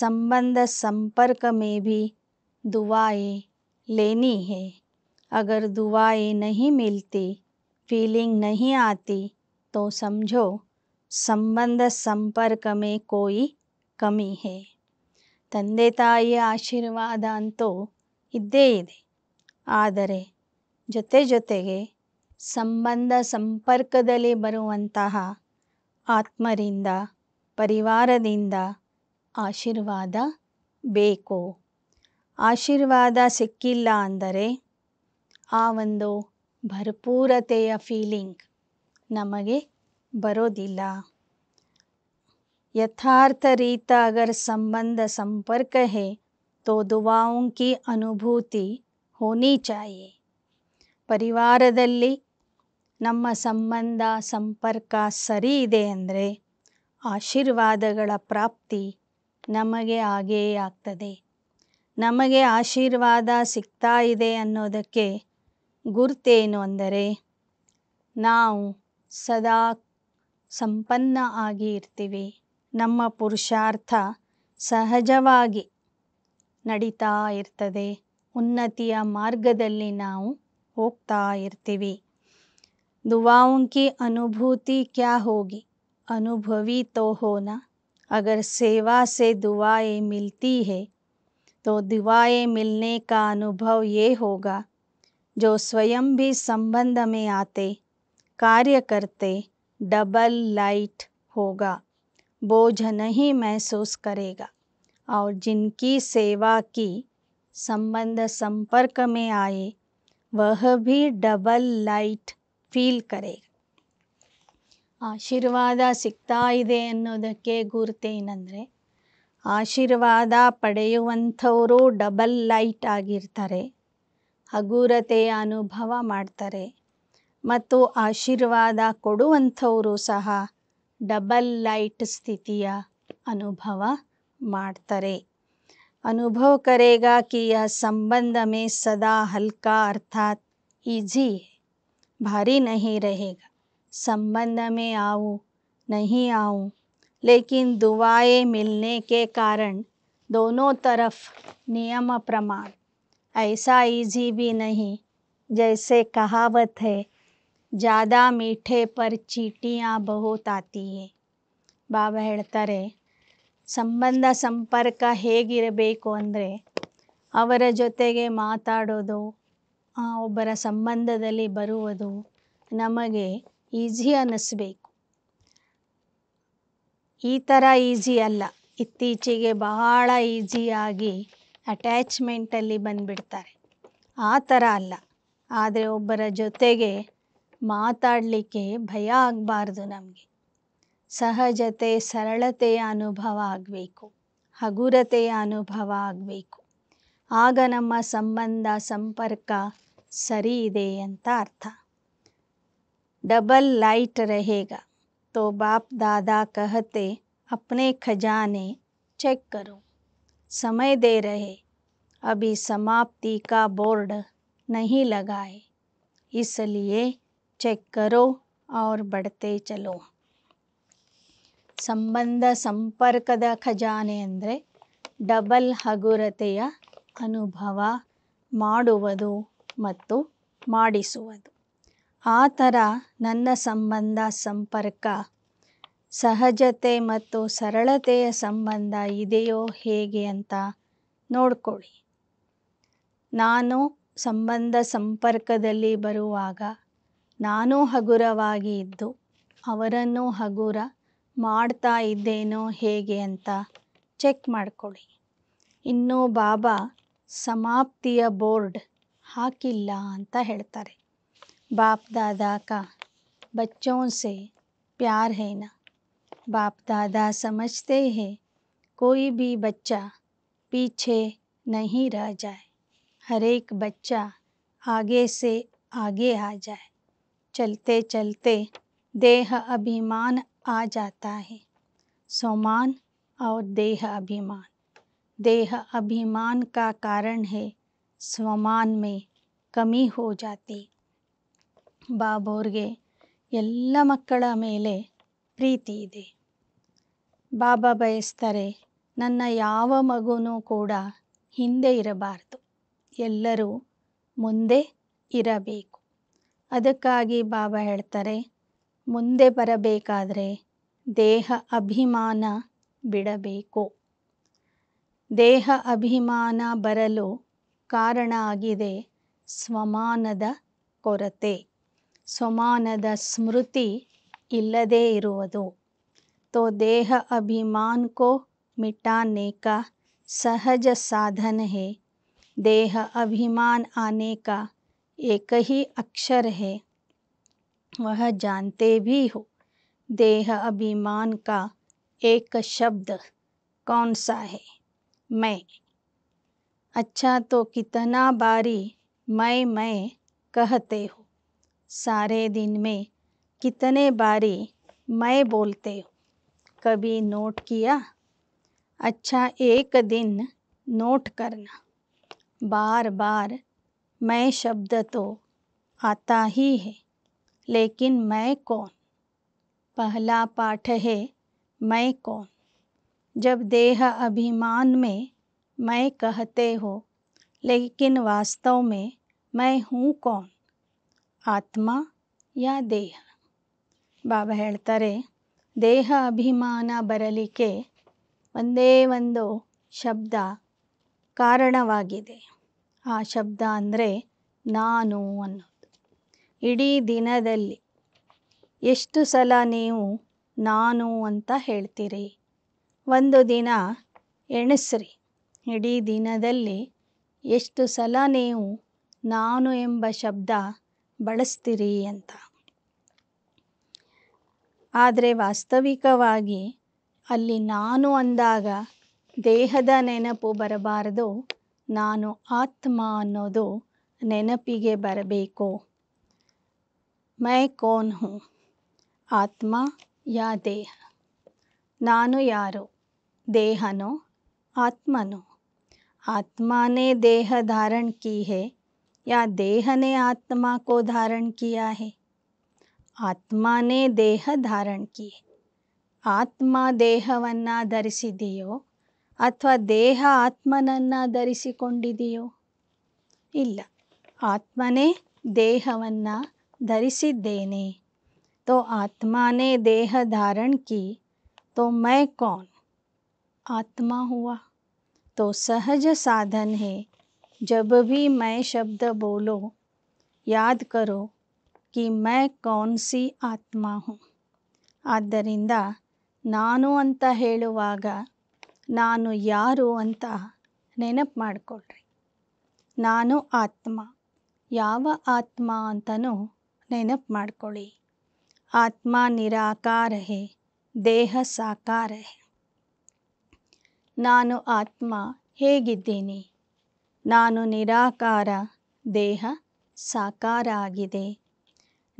ಸಂಬಂಧ ಸಂಪರ್ಕ ಮೇ ಭಿ ದುವಾಯೆ लेनी है अगर दुआएं नहीं मिलती फीलिंग नहीं आती तो समझो ಸಂಬಂಧ ಸಂಪರ್ಕ ಮೇ ಕೋಯಿ ಕಮಿ ಹೇ ತಂದೆ ತಾಯಿಯ ಆಶೀರ್ವಾದ ಅಂತೂ ಇದ್ದೇ ಇದೆ ಆದರೆ ಜೊತೆ ಜೊತೆಗೆ ಸಂಬಂಧ ಸಂಪರ್ಕದಲ್ಲಿ ಬರುವಂತಹ ಆತ್ಮರಿಂದ ಪರಿವಾರದಿಂದ ಆಶೀರ್ವಾದ ಬೇಕು ಆಶೀರ್ವಾದ ಸಿಕ್ಕಿಲ್ಲ ಅಂದರೆ ಆ ಒಂದು ಭರ್ಪೂರತೆಯ ಫೀಲಿಂಗ್ ನಮಗೆ ಬರೋದಿಲ್ಲ ಯಥಾರ್ಥ ರೀತ ಅಗರ್ ಸಂಬಂಧ ಸಂಪರ್ಕ ಹೇ ತೋ ದುವಾಂಕಿ ಅನುಭೂತಿ ಹೋನಿ ಪರಿವಾರದಲ್ಲಿ ನಮ್ಮ ಸಂಬಂಧ ಸಂಪರ್ಕ ಸರಿ ಇದೆ ಅಂದರೆ ಆಶೀರ್ವಾದಗಳ ಪ್ರಾಪ್ತಿ ನಮಗೆ ಆಗೇ ಆಗ್ತದೆ ನಮಗೆ ಆಶೀರ್ವಾದ ಸಿಗ್ತಾ ಇದೆ ಅನ್ನೋದಕ್ಕೆ ಗುರ್ತೇನು ಅಂದರೆ ನಾವು ಸದಾ ಸಂಪನ್ನ ಆಗಿ ಇರ್ತೀವಿ ನಮ್ಮ ಪುರುಷಾರ್ಥ ಸಹಜವಾಗಿ ನಡೀತಾ ಇರ್ತದೆ ಉನ್ನತಿಯ ಮಾರ್ಗದಲ್ಲಿ ನಾವು ಹೋಗ್ತಾ ಇರ್ತೀವಿ ದುವಾಂಕಿ ಅನುಭೂತಿ ಕ್ಯಾ ಹೋಗಿ ಅನುಭವಿ ಹೋನಾ ಅಗರ್ ಸೇವಾ ಸೆ ದುವಾಯೇ ಮಿಲ್ತಿ ಹೇ तो दिवाए मिलने का अनुभव ये होगा जो स्वयं भी संबंध में आते कार्य करते डबल लाइट होगा बोझ नहीं महसूस करेगा और जिनकी सेवा की संबंध संपर्क में आए वह भी डबल लाइट फील करेगा आशीर्वाद सिक्ता है ಅನ್ನೋದಕ್ಕೆ ಆಶೀರ್ವಾದ ಪಡೆಯುವಂಥವರು ಡಬಲ್ ಲೈಟ್ ಆಗಿರ್ತಾರೆ ಹಗುರತೆಯ ಅನುಭವ ಮಾಡ್ತಾರೆ ಮತ್ತು ಆಶೀರ್ವಾದ ಕೊಡುವಂಥವರು ಸಹ ಡಬಲ್ ಲೈಟ್ ಸ್ಥಿತಿಯ ಅನುಭವ ಮಾಡ್ತಾರೆ ಅನುಭವ ಕರೆಗಾ ಕಿಯ यह ಸದಾ ಹಲ್ಕಾ ಅರ್ಥಾತ್ ಈಝಿ ಭಾರಿ ನಹಿ भारी ಸಂಬಂಧಮೇ ಆವು ನಹಿ ಆವು लेकिन दुआएं मिलने के कारण दोनों तरफ नियम प्रमाण ऐसा इजी भी नहीं जैसे कहावत है ज़्यादा मीठे पर चीटियाँ बहुत आती है बाबा हेतरे संबंध संपर्क हेगी अरे और जो मतड़ोबर संबंध नमें ईजी अन्स्क ಈ ಥರ ಈಸಿ ಅಲ್ಲ ಇತ್ತೀಚೆಗೆ ಬಹಳ ಈಸಿಯಾಗಿ ಅಟ್ಯಾಚ್ಮೆಂಟಲ್ಲಿ ಬಂದುಬಿಡ್ತಾರೆ ಆ ಥರ ಅಲ್ಲ ಆದರೆ ಒಬ್ಬರ ಜೊತೆಗೆ ಮಾತಾಡಲಿಕ್ಕೆ ಭಯ ಆಗಬಾರ್ದು ನಮಗೆ ಸಹಜತೆ ಸರಳತೆಯ ಅನುಭವ ಆಗಬೇಕು ಹಗುರತೆಯ ಅನುಭವ ಆಗಬೇಕು ಆಗ ನಮ್ಮ ಸಂಬಂಧ ಸಂಪರ್ಕ ಸರಿ ಇದೆ ಅಂತ ಅರ್ಥ ಡಬಲ್ ಲೈಟ್ ಹೇಗ तो बाप दादा कहते अपने खजाने चेक करो समय दे रहे अभी समाप्ति का बोर्ड नहीं लगाए इसलिए चेक करो और बढ़ते चलो ಸಂಬಂಧ ಸಂಪರ್ಕದ ಖಜಾನೆ ಅಂದರೆ ಡಬಲ್ ಹಗುರತೆಯ ಅನುಭವ ಮಾಡುವುದು ಮತ್ತು ಮಾಡಿಸುವುದು ಆ ಥರ ನನ್ನ ಸಂಬಂಧ ಸಂಪರ್ಕ ಸಹಜತೆ ಮತ್ತು ಸರಳತೆಯ ಸಂಬಂಧ ಇದೆಯೋ ಹೇಗೆ ಅಂತ ನೋಡ್ಕೊಳ್ಳಿ ನಾನು ಸಂಬಂಧ ಸಂಪರ್ಕದಲ್ಲಿ ಬರುವಾಗ ನಾನು ಹಗುರವಾಗಿ ಇದ್ದು ಅವರನ್ನು ಹಗುರ ಮಾಡ್ತಾ ಇದ್ದೇನೋ ಹೇಗೆ ಅಂತ ಚೆಕ್ ಮಾಡ್ಕೊಳ್ಳಿ ಇನ್ನೂ ಬಾಬಾ ಸಮಾಪ್ತಿಯ ಬೋರ್ಡ್ ಹಾಕಿಲ್ಲ ಅಂತ ಹೇಳ್ತಾರೆ बाप दादा का बच्चों से प्यार है ना बाप दादा समझते हैं कोई भी बच्चा पीछे नहीं रह जाए हर एक बच्चा आगे से आगे आ जाए चलते चलते देह अभिमान आ जाता है सोमान और देह अभिमान देह अभिमान का कारण है स्वमान में कमी हो जाती ಬಾಬೋರ್ಗೆ ಎಲ್ಲ ಮಕ್ಕಳ ಮೇಲೆ ಪ್ರೀತಿ ಇದೆ ಬಾಬಾ ಬಯಸ್ತಾರೆ ನನ್ನ ಯಾವ ಮಗುನೂ ಕೂಡ ಹಿಂದೆ ಇರಬಾರ್ದು ಎಲ್ಲರೂ ಮುಂದೆ ಇರಬೇಕು ಅದಕ್ಕಾಗಿ ಬಾಬಾ ಹೇಳ್ತಾರೆ ಮುಂದೆ ಬರಬೇಕಾದರೆ ದೇಹ ಅಭಿಮಾನ ಬಿಡಬೇಕು ದೇಹ ಅಭಿಮಾನ ಬರಲು ಕಾರಣ ಆಗಿದೆ ಸ್ವಮಾನದ ಕೊರತೆ ಸಮಾನದ स्मृति ಇಲ್ಲದೇ ಇರುವುದು तो देह अभिमान को मिटाने का सहज साधन है देह अभिमान आने का एक ही अक्षर है वह जानते भी हो देह अभिमान का एक शब्द कौन सा है मैं अच्छा तो कितना बारी मैं मैं कहते हो सारे दिन में कितने बारी मैं बोलते कभी नोट किया अच्छा एक दिन नोट करना बार बार मैं शब्द तो आता ही है लेकिन मैं कौन पहला पाठ है मैं कौन जब देह अभिमान में मैं कहते हो लेकिन वास्तव में मैं हूँ कौन ಆತ್ಮ ಯಾ ದೇಹ ಬಾಬಾ ಹೇಳ್ತಾರೆ ದೇಹ ಅಭಿಮಾನ ಬರಲಿಕ್ಕೆ ಒಂದೇ ಒಂದು ಶಬ್ದ ಕಾರಣವಾಗಿದೆ ಆ ಶಬ್ದ ಅಂದರೆ ನಾನು ಅನ್ನೋದು ಇಡೀ ದಿನದಲ್ಲಿ ಎಷ್ಟು ಸಲ ನೀವು ನಾನು ಅಂತ ಹೇಳ್ತೀರಿ ಒಂದು ದಿನ ಎಣಿಸ್ರಿ ಇಡೀ ದಿನದಲ್ಲಿ ಎಷ್ಟು ಸಲ ನೀವು ನಾನು ಎಂಬ ಶಬ್ದ ಬಳಸ್ತೀರಿ ಅಂತ ಆದರೆ ವಾಸ್ತವಿಕವಾಗಿ ಅಲ್ಲಿ ನಾನು ಅಂದಾಗ ದೇಹದ ನೆನಪು ಬರಬಾರದು ನಾನು ಆತ್ಮ ಅನ್ನೋದು ನೆನಪಿಗೆ ಬರಬೇಕು ಮೈ ಕೋನ್ ಹೂ ಆತ್ಮ ಯಾ ದೇಹ ನಾನು ಯಾರು ದೇಹನೋ ಆತ್ಮನೋ ಆತ್ಮಾನೇ ದೇಹ ಧಾರಣ್ ಕೀ या देह ने आत्मा को धारण किया है आत्मा ने देह धारण किए आत्मा देहवन धरसो अथवा देह आत्मन धरसिको इला आत्मे देहव धरसने तो आत्मा ने देह धारण की तो मैं कौन आत्मा हुआ तो सहज साधन है जब भी मैं शब्द बोलो ಯಾದ ಕಿ ಮೈ ಕೌನ್ ಸಿ ಆತ್ಮ ಹೂ ಆದ್ದರಿಂದ ನಾನು ಅಂತ ಹೇಳುವಾಗ ನಾನು ಯಾರು ಅಂತ ನೆನಪು ಮಾಡಿಕೊಳ್ಳ್ರಿ ನಾನು ಆತ್ಮ ಯಾವ ಆತ್ಮ ಅಂತನೂ ನೆನಪು ಮಾಡ್ಕೊಳ್ಳಿ ಆತ್ಮ ನಿರಾಕಾರ ಹೇ ದೇಹ ಸಾಕಾರ ಹೇ ನಾನು ಆತ್ಮ ಹೇಗಿದ್ದೀನಿ ನಾನು ನಿರಾಕಾರ ದೇಹ ಸಾಕಾರ ಆಗಿದೆ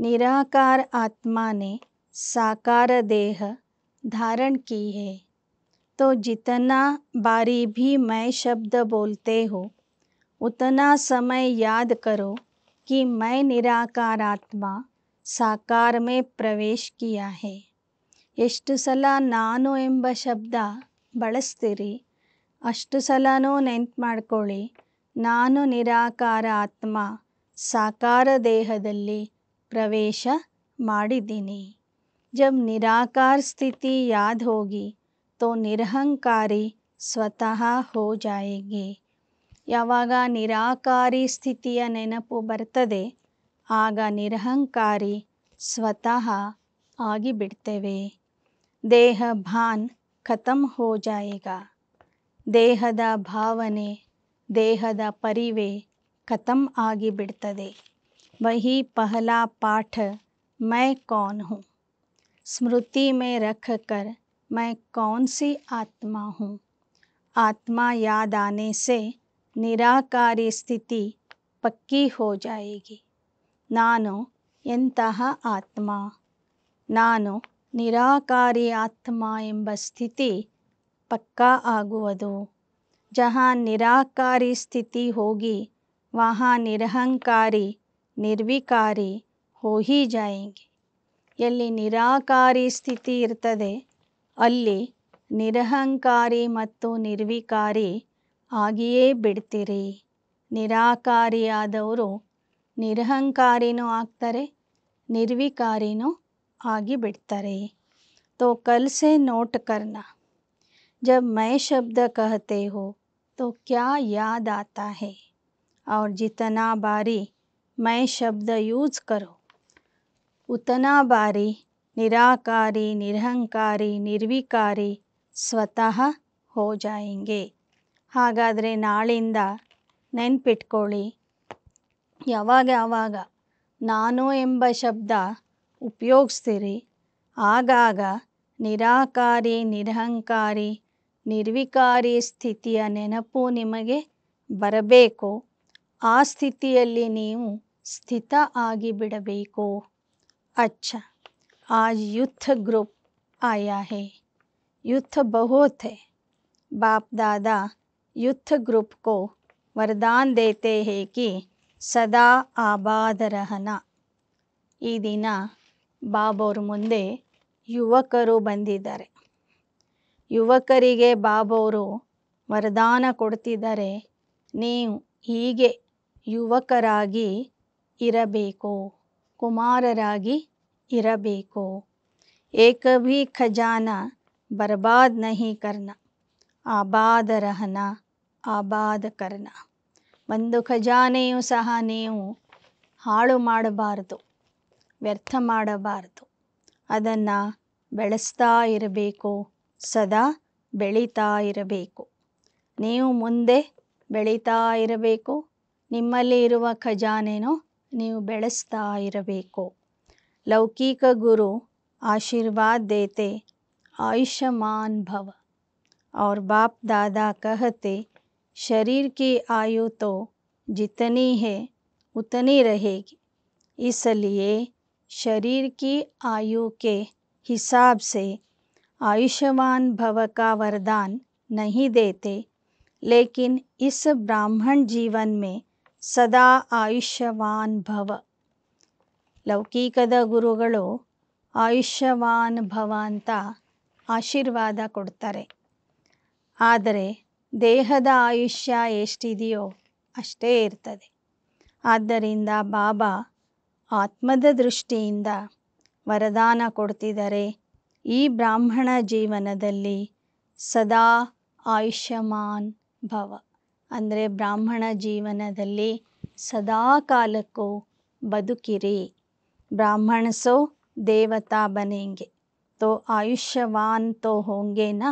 निराकार आत्मा ने साकार देह धारण की है तो जितना बारी भी मैं शब्द बोलते हो उतना समय याद करो कि मैं निराकार आत्मा साकार में प्रवेश किया है ಎಷ್ಟು ಸಲ ನಾನು ಎಂಬ ಶಬ್ದ ಬಳಸ್ತೀರಿ ಅಷ್ಟು ಸಲನೂ ನೆನ್ಪು ನಾನು ನಿರಾಕಾರ ಆತ್ಮ ಸಾಕಾರ ದೇಹದಲ್ಲಿ ಪ್ರವೇಶ ಮಾಡಿದ್ದೀನಿ ಜಬ್ ನಿರಾಕಾರ ಸ್ಥಿತಿ ಯಾದ ಹೋಗಿ ತೋ ನಿರಹಂಕಾರಿ ಸ್ವತಃ ಹೋ ಜಾಯೇಗೆ ಯಾವಾಗ ನಿರಾಕಾರಿ ಸ್ಥಿತಿಯ ನೆನಪು ಬರ್ತದೆ ಆಗ ನಿರಹಂಕಾರಿ ಸ್ವತಃ ಆಗಿಬಿಡ್ತೇವೆ ದೇಹ ಭಾನ್ ಖತಮ್ ಹೋ ಜಾಯೇಗ ದೇಹದ ಭಾವನೆ ದೇಹದ ಪರಿವೆ ಖತಮ್ ಆಗಿಬಿಡ್ತದೆ ವಹಿ ಪಹಲಾ ಪಾಠ ಮೈ ಕೌನ್ ಹೂ ಸ್ಮೃತಿ ಮೇ ರಖ ಕರ್ ಮೈ ಕೌನ್ ಸಿ ಆತ್ಮಾ ಹೂ ಆತ್ಮ ಯಾದ ನಿರಾಕಾರಿ ಸ್ಥಿತಿ ಪಕ್ಕಿ ಹೋ ಜಾಯೇಗಿ ನಾನು ಎಂತಹ ಆತ್ಮ ನಾನು ನಿರಾಕಾರಿ ಆತ್ಮ ಎಂಬ ಸ್ಥಿತಿ ಪಕ್ಕಾ ಆಗುವುದು ಜಹ ನಿರಾಕಾರಿ ಸ್ಥಿತಿ ಹೋಗಿ ವಹಾ ನಿರಹಂಕಾರಿ ನಿರ್ವಿಕಾರಿ ಹೋಹಿ ಹಿ ಎಲ್ಲಿ ನಿರಾಕಾರಿ ಸ್ಥಿತಿ ಇರ್ತದೆ ಅಲ್ಲಿ ನಿರಹಂಕಾರಿ ಮತ್ತು ನಿರ್ವಿಕಾರಿ ಆಗಿಯೇ ಬಿಡ್ತೀರಿ ನಿರಾಕಾರಿಯಾದವರು ನಿರಹಂಕಾರಿನೂ ಆಗ್ತಾರೆ ನಿರ್ವಿಕಾರಿನೂ ಆಗಿಬಿಡ್ತಾರೆ ತೋ ಕಲ್ಸೆ ನೋಟ್ ಕರ್ನಾ जब मैं शब्द कहते हो तो क्या याद आता है और जितना बारी मैं शब्द यूज करो उतना बारी निराकारी ನಿರಹಂಕಾರಿ ನಿರ್ವಿಕಾರಿ ಸ್ವತಃ ಹೋ ಹಾಗಾದರೆ ನಾಳಿಂದ ನೆನ್ಪಿಟ್ಕೊಳ್ಳಿ ಯಾವಾಗ ಯಾವಾಗ ನಾನು ಎಂಬ ಶಬ್ದ ಉಪಯೋಗಿಸ್ತೀರಿ ಆಗಾಗ ನಿರಾಕಾರಿ ನಿರಹಂಕಾರಿ ನಿರ್ವಿಕಾರಿ ಸ್ಥಿತಿಯ ನೆನಪು ನಿಮಗೆ ಬರಬೇಕು ಆ ಸ್ಥಿತಿಯಲ್ಲಿ ನೀವು ಸ್ಥಿತ ಆಗಿ ಬಿಡಬೇಕು ಆ आज ಗ್ರೂಪ್ ಗ್ರೂಪ್ आया है युद्ध बहुत है बाप दादा युद्ध ಗ್ರೂಪ್ को वरदान देते हैं कि ಸದಾ ಆಬಾದರಹನ ಈ ದಿನ ಬಾಬೋರ್ ಮುಂದೆ ಯುವಕರು ಬಂದಿದ್ದಾರೆ ಯುವಕರಿಗೆ ಬಾಬವರು ವರದಾನ ಕೊಡ್ತಿದ್ದಾರೆ ನೀವು ಹೀಗೆ ಯುವಕರಾಗಿ ಇರಬೇಕು ಕುಮಾರರಾಗಿ ಇರಬೇಕು ಏಕಭಿ ಖಜಾನ ಬರ್ಬಾದ್ ನಹಿ ಕರ್ನ ಆಬಾದ ರಹನ ಆಬಾದ ಕರ್ನ ಒಂದು ಖಜಾನೆಯು ಸಹ ನೀವು ಹಾಳು ಮಾಡಬಾರದು ವ್ಯರ್ಥ ಮಾಡಬಾರದು ಅದನ್ನು ಬೆಳೆಸ್ತಾ ಇರಬೇಕು ಸದಾ ಬೆಳೀತಾ ಇರಬೇಕು ನೀವು ಮುಂದೆ ಬೆಳೀತಾ ಇರಬೇಕು ನಿಮ್ಮಲ್ಲಿ ಇರುವ ಖಜಾನೆನೂ ನೀವು ಬೆಳೆಸ್ತಾ ಇರಬೇಕು लौकिक गुरु आशीर्वाद देते आयुष्मान भव और बाप दादा कहते शरीर की आयु तो जितनी है उतनी रहेगी इसलिए शरीर की आयु के हिसाब से ಆಯುಷ್ಯವಾನ್ भव का वरदान नहीं देते लेकिन इस ब्राह्मण जीवन ಸದಾ ಆಯುಷ್ಯವಾನ್ ಭವ ಲೌಕಿಕದ ಗುರುಗಳು ಆಯುಷ್ಯವಾನ್ ಭವ ಅಂತ ಆಶೀರ್ವಾದ ಕೊಡ್ತಾರೆ ಆದರೆ ದೇಹದ ಆಯುಷ್ಯ ಎಷ್ಟಿದೆಯೋ ಅಷ್ಟೇ ಇರ್ತದೆ ಆದ್ದರಿಂದ ಬಾಬಾ ಆತ್ಮದ ದೃಷ್ಟಿಯಿಂದ ವರದಾನ ಕೊಡ್ತಿದ್ದಾರೆ ఈ బ్రాహ్మణ జీవనదళి సదా ఆయుష్యమాన్ భవ అంటే బ్రాహ్మణ జీవనదళి సదా కాలకో బదుకిరే బ్రాహ్మణసో దేవతా బనేంగే తో ఆయుష్యమాన్ తో హోంగే నా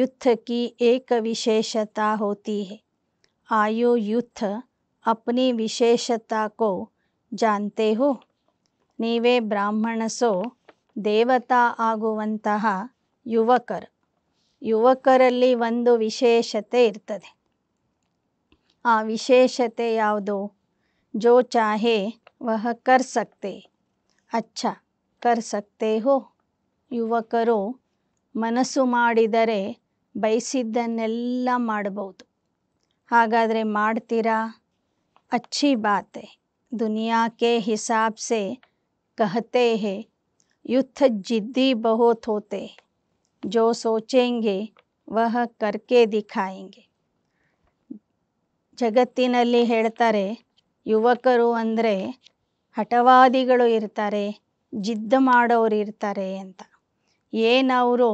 యుత్థ కి ఏక విశేషతా హోతీ హై ఆయో యుత్థ apne విశేషతా కో జాంటే హో నీవే బ్రాహ్మణసో ದೇವತಾ ಆಗುವಂತಹ ಯುವಕರು ಯುವಕರಲ್ಲಿ ಒಂದು ವಿಶೇಷತೆ ಇರ್ತದೆ ಆ ವಿಶೇಷತೆ ಯಾವುದು ಜೋ ಚಾಹೆ ವಹ ಕರ್ ಸಕ್ತೆ ಅಚ್ಚ ಕರ್ ಸಕ್ತೆ ಹೋ ಯುವಕರು ಮನಸ್ಸು ಮಾಡಿದರೆ ಬಯಸಿದ್ದನ್ನೆಲ್ಲ ಮಾಡಬಹುದು ಹಾಗಾದರೆ ಮಾಡ್ತೀರಾ ಅಚ್ಚಿ ಬಾತೆ ದುನಿಯಾಕೆ ಹಿಸಾಬ್ಸೆ ಕಹತೆ ಹೇ युद्ध जिद्दी बहुत होते जो सोचेंगे वह करके दिखाएंगे ಜಗತ್ತಿನಲ್ಲಿ ಹೇಳ್ತಾರೆ ಯುವಕರು ಅಂದರೆ ಹಠವಾದಿಗಳು ಇರ್ತಾರೆ ಜಿದ್ದ ಮಾಡೋರು ಇರ್ತಾರೆ ಅಂತ ಏನವರು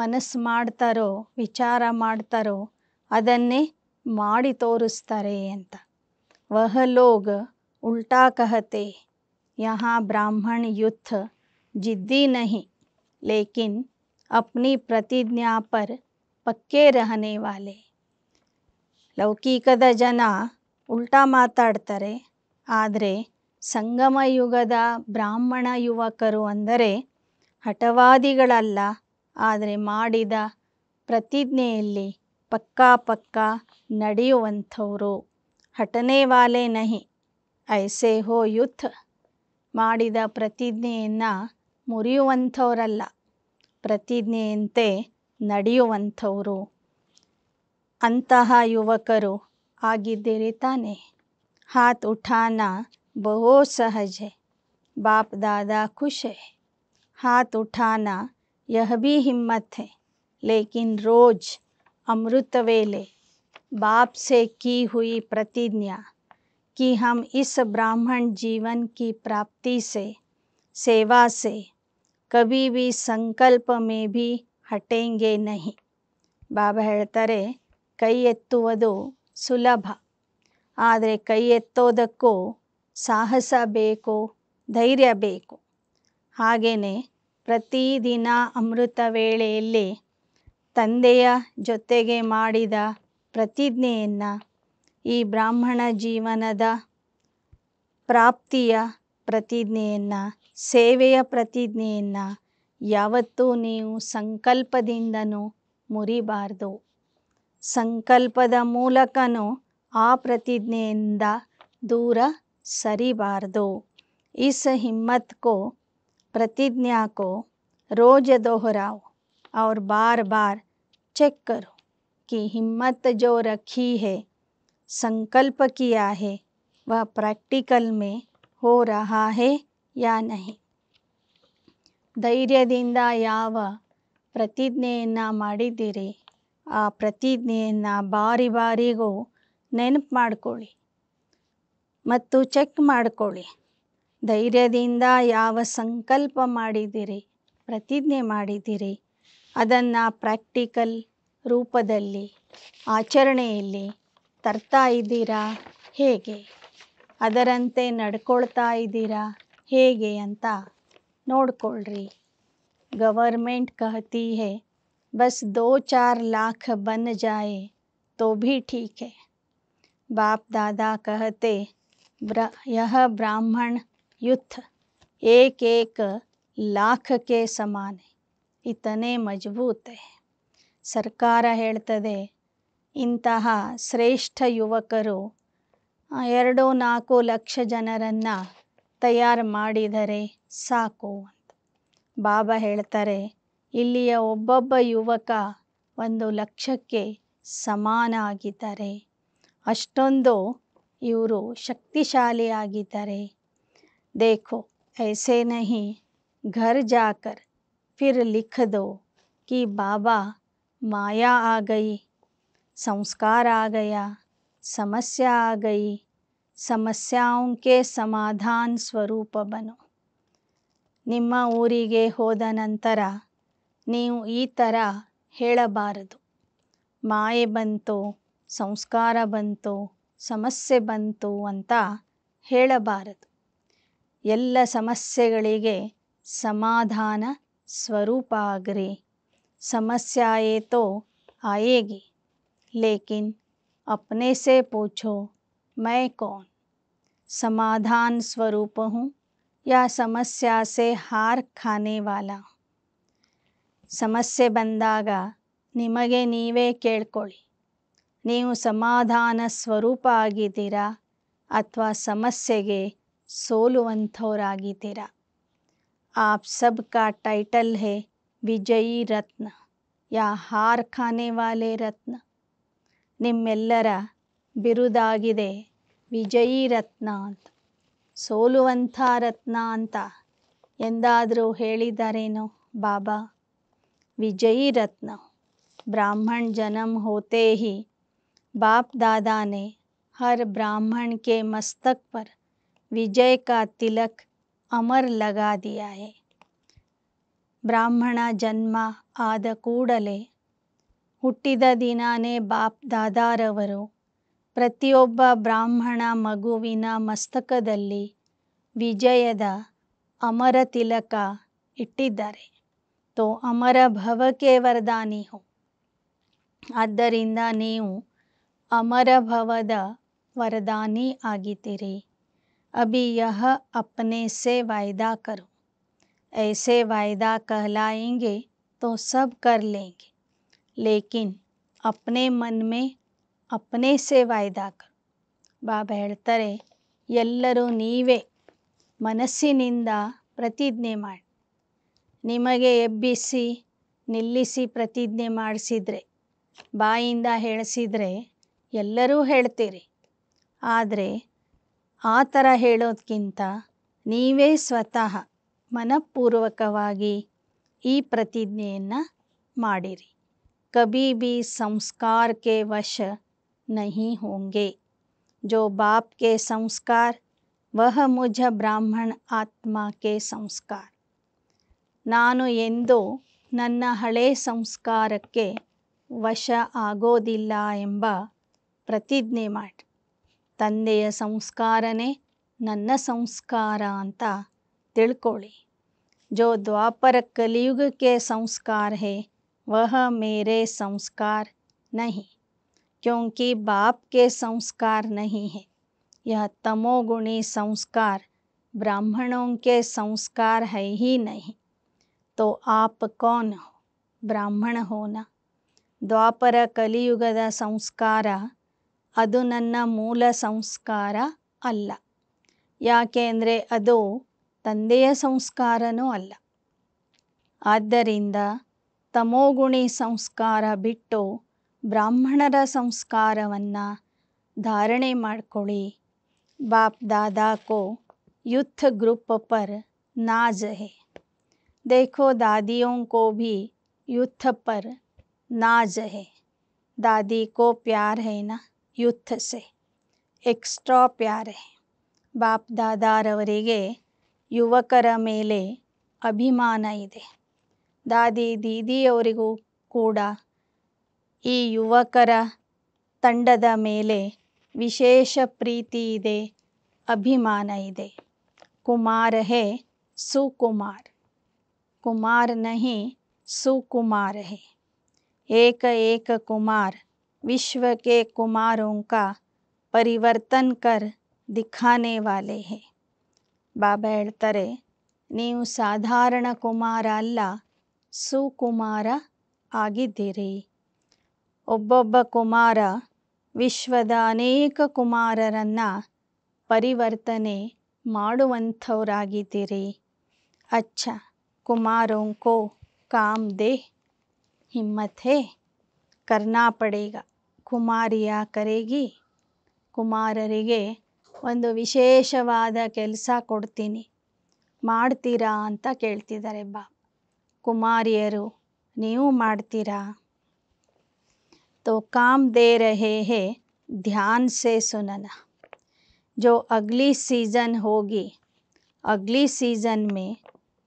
ಮನಸ್ಸು ಮಾಡ್ತಾರೋ ವಿಚಾರ ಮಾಡ್ತಾರೋ ಅದನ್ನೇ ಮಾಡಿ ತೋರಿಸ್ತಾರೆ ಅಂತ ವಹ ಲೋಗ್ ಉಲ್ಟಾ ಕಹತೆ ಯಹಾ ಬ್ರಾಹ್ಮಣ ಯುದ್ಧ जिद्दी नहीं लेकिन अपनी प्रतिज्ञा पर पक्के रहने वाले ಲೌಕಿಕದ ಜನ ಉಲ್ಟಾ ಮಾತಾಡ್ತಾರೆ ಆದರೆ ಸಂಗಮ ಯುಗದ ಬ್ರಾಹ್ಮಣ ಯುವಕರು ಅಂದರೆ ಹಠವಾದಿಗಳಲ್ಲ ಆದರೆ ಮಾಡಿದ ಪ್ರತಿಜ್ಞೆಯಲ್ಲಿ ಪಕ್ಕಾ ಪಕ್ಕಾ ನಡೆಯುವಂಥವರು ಹಠನೇ ವಾಲೆ ನಹಿ ಐಸೆ ಹೋ ಯುಥ್ ಮಾಡಿದ ಪ್ರತಿಜ್ಞೆಯನ್ನು ಮುರಿಯುವಂಥವರಲ್ಲ प्रतिज्ञते ನಡೆಯುವಂಥವರು अंत युवक ಆಗಿದ್ದೀರಿ ತಾನೆ ಹಾತ್ ಉಠಾನಾ ಬಹು ಸಹಜ है बाप दादा खुश है हाथ उठाना यह भी हिम्मत है लेकिन रोज अमृत वेले बाप से की हुई प्रतिज्ञा कि हम इस ब्राह्मण जीवन की प्राप्ति से सेवा से ಕಭೀ ಬಿ ಸಂಕಲ್ಪ ಮೇ ಭಿ ಹಟೇಂಗೆ ನಹಿ ಬಾಬಾ ಹೇಳ್ತಾರೆ ಕೈ ಎತ್ತುವುದು ಸುಲಭ ಆದರೆ ಕೈ ಎತ್ತೋದಕ್ಕೂ ಸಾಹಸ ಬೇಕು ಧೈರ್ಯ ಬೇಕು ಹಾಗೆಯೇ ಪ್ರತಿದಿನ ಅಮೃತ ವೇಳೆಯಲ್ಲಿ ತಂದೆಯ ಜೊತೆಗೆ ಮಾಡಿದ ಪ್ರತಿಜ್ಞೆಯನ್ನು ಈ ಬ್ರಾಹ್ಮಣ ಜೀವನದ ಪ್ರಾಪ್ತಿಯ प्रतिज्ञयन सेवेय प्रतिज्ञयन यू नहीं संकल्पदू मुरीबारो संकल्पद आ प्रतिज्ञ दूर सरीबारो इस हिम्मत को प्रतिज्ञा को रोज दोहराओ और बार बार चेक करो कि हिम्मत जो रखी है संकल्प किया है वह प्रैक्टिकल में हो रहा है या ಧೈರ್ಯದಿಂದ ಯಾವ ಪ್ರತಿಜ್ಞೆಯನ್ನು ಮಾಡಿದ್ದೀರಿ ಆ ಪ್ರತಿಜ್ಞೆಯನ್ನು ಬಾರಿ ಬಾರಿಗೂ ನೆನಪು ಮಾಡಿಕೊಳ್ಳಿ ಮತ್ತು ಚೆಕ್ ಮಾಡಿಕೊಳ್ಳಿ ಧೈರ್ಯದಿಂದ ಯಾವ ಸಂಕಲ್ಪ ಮಾಡಿದ್ದೀರಿ ಪ್ರತಿಜ್ಞೆ ಮಾಡಿದ್ದೀರಿ ಅದನ್ನು ಪ್ರಾಕ್ಟಿಕಲ್ ರೂಪದಲ್ಲಿ ಆಚರಣೆಯಲ್ಲಿ ತರ್ತಾ ಇದ್ದೀರಾ ಹೇಗೆ ಅದರಂತೆ ನಡ್ಕೊಳ್ತಾ ಇದ್ದೀರಾ ಹೇಗೆ ಅಂತ ನೋಡ್ಕೊಳ್ರಿ गवर्नमेंट कहती है बस दो चार लाख बन जाए तो भी ठीक है बाप दादा कहते ब्रा, यह ब्राह्मण युद्ध एक एक लाख के समान है इतने मजबूत है ಸರ್ಕಾರ ಹೇಳ್ತದೆ ಇಂತಹ ಶ್ರೇಷ್ಠ ಯುವಕರು ಎರಡು ನಾಲ್ಕು ಲಕ್ಷ ಜನರನ್ನು ತಯಾರು ಮಾಡಿದರೆ ಸಾಕು ಅಂತ ಬಾಬಾ ಹೇಳ್ತಾರೆ ಇಲ್ಲಿಯ ಒಬ್ಬೊಬ್ಬ ಯುವಕ ಒಂದು ಲಕ್ಷಕ್ಕೆ ಸಮಾನ ಆಗಿದ್ದಾರೆ ಅಷ್ಟೊಂದು ಇವರು ಶಕ್ತಿಶಾಲಿಯಾಗಿದ್ದಾರೆ देखो ऐसे नहीं घर जाकर फिर लिख दो कि ಬಾಬಾ ಮಾಯಾ आ गई ಸಂಸ್ಕಾರ ಸಮಸ್ಯೆ ಆಗೈ गई ಸಮಸ್ಯಾಂ ಸಮಾಧಾನ್ ಸ್ವರೂಪ ಬನು ನಿಮ್ಮ ಊರಿಗೆ ಹೋದ ನಂತರ ನೀವು ಈ ಥರ ಹೇಳಬಾರದು ಮಾಯೆ ಬಂತು ಸಂಸ್ಕಾರ ಬಂತು ಸಮಸ್ಯೆ ಬಂತು ಅಂತ ಹೇಳಬಾರದು ಎಲ್ಲ ಸಮಸ್ಯೆಗಳಿಗೆ ಸಮಾಧಾನ ಸ್ವರೂಪ ಆಗ್ರಿ ಸಮಸ್ಯೆ ಆಯೇತೋ ಆಯೇಗಿ ಲೇಕಿನ್ अपने से पूछो मैं कौन समाधान स्वरूप हूँ या समस्या से हार खाने वाला समस्या बंदा निमगे नीवे केकोली नहीं समाधान स्वरूप आगदीरा अथवा समस्या आगदीरा आप सबका टाइटल है विजयी रत्न या हार खाने वाले रत्न ನಿಮ್ಮೆಲ್ಲರ ಬಿರುದಾಗಿದೆ ವಿಜಯಿ ರತ್ನ ಅಂತ ಸೋಲುವಂಥ ರತ್ನ ಅಂತ ಎಂದಾದರೂ ಹೇಳಿದ್ದಾರೇನು ಬಾಬಾ ವಿಜಯಿ ರತ್ನ ಬ್ರಾಹ್ಮಣ ಜನ್ಮ ಹೋತೆ ಹಿ ಬಾಪ್ ದಾದಾನೆ ಹರ್ ಬ್ರಾಹ್ಮಣ್ ಕೆ ಮಸ್ತಕ್ ಪರ್ ವಿಜಯ್ ಕಾ ತಿಲಕ್ ಅಮರ್ ಲಗಾದಿಯಾಯೆ ಬ್ರಾಹ್ಮಣ ಜನ್ಮ ಆದ ಕೂಡಲೇ ಹುಟ್ಟಿದ ದಿನನೆ ಬಾಪ್ दादा ರವರು ಪ್ರತಿಯೊಬ್ಬ ಬ್ರಾಹ್ಮಣ ಮಗುವಿನ ಮಸ್ತಕದಲ್ಲಿ ವಿಜಯದ ಅಮರ ತಿಲಕ ಇಟ್ಟಿದ್ದಾರೆ तो അമರ ಭವಕ್ಕೆ वरदानी हो ಆದ್ದರಿಂದ ನೀವು അമರಭವದ वरदानी ಆಗೀರಿ ابھی ಯಹ ಅपने ಸೇ ವಾಯ್ದಾ کرو ऐसे वायदा कहलाएंगे तो सब कर लेंगे लेकिन अपने मन में अपನೇ ಸೇವಾಯ್ದಾಗ ಬಾಬಾ ಹೇಳ್ತಾರೆ ಎಲ್ಲರೂ ನೀವೇ ಮನಸ್ಸಿನಿಂದ ಪ್ರತಿಜ್ಞೆ ಮಾಡಿ ನಿಮಗೆ ಎಬ್ಬಿಸಿ ನಿಲ್ಲಿಸಿ ಪ್ರತಿಜ್ಞೆ ಮಾಡಿಸಿದರೆ ಬಾಯಿಂದ ಹೇಳಿಸಿದರೆ ಎಲ್ಲರೂ ಹೇಳ್ತೀರಿ ಆದರೆ ಆ ಥರ ಹೇಳೋದಕ್ಕಿಂತ ನೀವೇ ಸ್ವತಃ ಮನಪೂರ್ವಕವಾಗಿ ಈ ಪ್ರತಿಜ್ಞೆಯನ್ನು ಮಾಡಿರಿ कभी भी संस्कार के वश नहीं होंगे जो बाप के संस्कार वह मुझ ಬ್ರಾಹ್ಮಣ ಆತ್ಮಕ್ಕೆ ಸಂಸ್ಕಾರ ನಾನು ಎಂದೂ ನನ್ನ ಹಳೆ ಸಂಸ್ಕಾರಕ್ಕೆ ವಶ ಆಗೋದಿಲ್ಲ ಎಂಬ ಪ್ರತಿಜ್ಞೆ ಮಾಡಿ ತಂದೆಯ ಸಂಸ್ಕಾರನೇ ನನ್ನ ಸಂಸ್ಕಾರ ಅಂತ ತಿಳ್ಕೊಳ್ಳಿ ಜೋ ದ್ವಾಪರ ಕಲಿಯುಗಕ್ಕೆ ಸಂಸ್ಕಾರ ಹೇ वह मेरे संस्कार नहीं क्योंकि बाप के संस्कार नहीं है यह तमोगुणी संस्कार ब्राह्मणों के संस्कार है ही नहीं तो आप कौन हो ब्राह्मण होना द्वापर कलियुगद संस्कार ಅದು ನನ್ನ ಮೂಲ ಸಂಸ್ಕಾರ ಅಲ್ಲ ಯಾಕೆ ಅಂದರೆ ಅದು ತಂದೆಯ ಸಂಸ್ಕಾರನೂ ಅಲ್ಲ तमोगुणि संस्कार बिटो ब्राह्मणर संस्कार धारणे मी बाप दादा को युथ ग्रुप पर नाज है देखो दादियों को भी युथ पर नाज है दादी को प्यार है ना युथ से एक्स्ट्रा प्यार है बाप दादारवरे युवकर मेले अभिमान इतना दादी दीदीयವರಿಗೂ ಕೂಡ ಈ ಯುವಕರ ತಂಡದ ಮೇಲೆ ವಿಶೇಷ ಪ್ರೀತಿ ಇದೆ ಅಭಿಮಾನ ಇದೆ কুমারಹೆ ಸೂকুমার কুমার nahi ಸೂকুমারಹೆ ಏಕ ಏಕ কুমার ವಿಶ್ವ کے কুমারوں کا ಪರಿವರ್ತن कर दिखाने वाले हैं बाबा ಹೇಳ್ತಾರೆ ನೀವು ಸಾಮಾನ್ಯ কুমার ಅಲ್ಲಾ ಸುಕುಮಾರ ಆಗಿದ್ದೀರಿ ಒಬ್ಬೊಬ್ಬ ಕುಮಾರ ವಿಶ್ವದ ಅನೇಕ ಕುಮಾರರನ್ನು ಪರಿವರ್ತನೆ ಮಾಡುವಂಥವರಾಗಿದ್ದೀರಿ ಅಚ್ಚ ಕುಮಾರೋಂಕೋ ಕಾಮ್ ದೇ ಹಿಮ್ಮತ್ ಹೇ ಕುಮಾರಿಯ ಕರೆಗಿ ಕುಮಾರರಿಗೆ ಒಂದು ವಿಶೇಷವಾದ ಕೆಲಸ ಕೊಡ್ತೀನಿ ಮಾಡ್ತೀರಾ ಅಂತ ಕೇಳ್ತಿದ್ದಾರೆ ಬಾ कुमारियर नहीं तो काम दे रहे हैं ध्यान से सुनना जो अगली सीज़न होगी अगली सीज़न में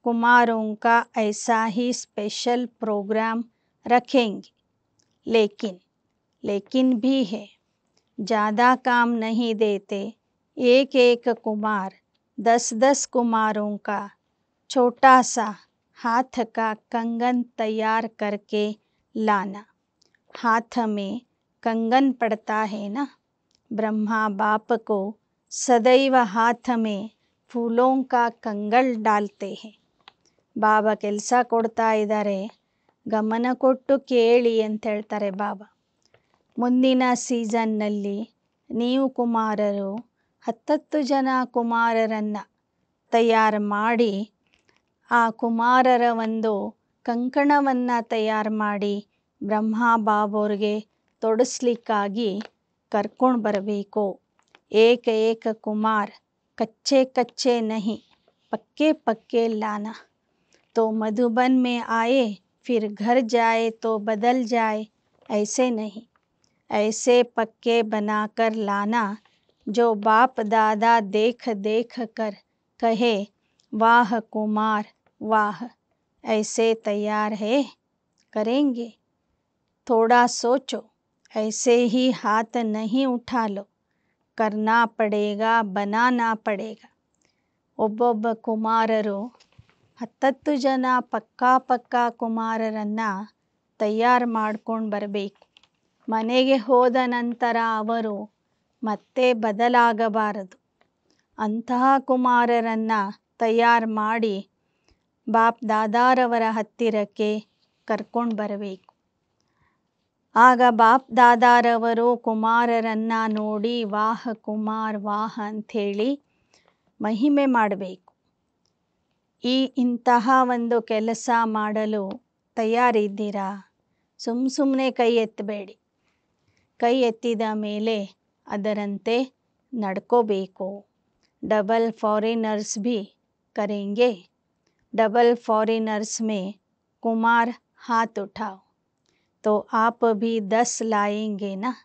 कुमारों का ऐसा ही स्पेशल प्रोग्राम रखेंगे लेकिन लेकिन भी है ज़्यादा काम नहीं देते एक एक कुमार दस दस कुमारों का छोटा सा हाथ का कंगन तैयार करके लाना हाथ में कंगन पड़ता है ना ब्रह्मा बाप को सदैव हाथ में ಫೂಲೋಂ ಕಾ ಕಂಗಲ್ ಡಾಲ್ತೆ ಹೇ ಬಾಬಾ ಕೆಲಸ ಕೊಡ್ತಾ ಇದ್ದಾರೆ ಗಮನ ಕೊಟ್ಟು ಕೇಳಿ ಅಂತ ಹೇಳ್ತಾರೆ ಬಾಬಾ ಮುಂದಿನ ಸೀಸನ್ನಲ್ಲಿ ನೀವು ಕುಮಾರರು ಹತ್ತತ್ತು ಜನ ಕುಮಾರರನ್ನು ತಯಾರು ಮಾಡಿ आ कुमार वो कंकणव तैयारमी ब्रह्म बाबोर् तोड़ली कर्क बरो ऐक कुमार कच्चे कच्चे नहीं पक्के पक्के लाना तो मधुबन में आए फिर घर जाए तो बदल जाए ऐसे नहीं ऐसे पक्के बनाकर लाना जो बाप दादा देख देख कर कहे वाह कुमार ವಾಹ್ ऐसे तैयार है करेंगे थोड़ा सोचो ऐसे ही हाथ नहीं उठा लो करना ಪಡೆಗ ಬನಾನಾ ಪಡೆಗ ಒಬ್ಬೊಬ್ಬ ಕುಮಾರರು ಹತ್ತತ್ತು ಜನ ಪಕ್ಕಾ ಪಕ್ಕಾ ಕುಮಾರರನ್ನು ತಯಾರು ಮಾಡ್ಕೊಂಡು ಬರಬೇಕು ಮನೆಗೆ ಹೋದ ನಂತರ ಅವರು ಮತ್ತೆ ಬದಲಾಗಬಾರದು ಅಂತಹ ಕುಮಾರರನ್ನು ತಯಾರು ಮಾಡಿ ಬಾಪ್ ದಾದಾರವರ ಹತ್ತಿರಕ್ಕೆ ಕರ್ಕೊಂಡು ಬರಬೇಕು ಆಗ ಬಾಪ್ ದಾದಾರವರು ಕುಮಾರರನ್ನು ನೋಡಿ ವಾಹ ಕುಮಾರ್ ವಾಹ ಅಂಥೇಳಿ ಮಹಿಮೆ ಮಾಡಬೇಕು ಈ ಇಂತಹ ಒಂದು ಕೆಲಸ ಮಾಡಲು ತಯಾರಿದ್ದೀರಾ ಸುಮ್ಮ ಸುಮ್ಮನೆ ಕೈ ಎತ್ತಬೇಡಿ ಕೈ ಎತ್ತಿದ ಮೇಲೆ ಅದರಂತೆ ನಡ್ಕೋಬೇಕು ಡಬಲ್ ಫಾರಿನರ್ಸ್ ಭೀ ಕರೆಂಗೆ डबल फॉरेनर्स में कुमार हाथ उठाओ तो आप भी दस लाएंगे ना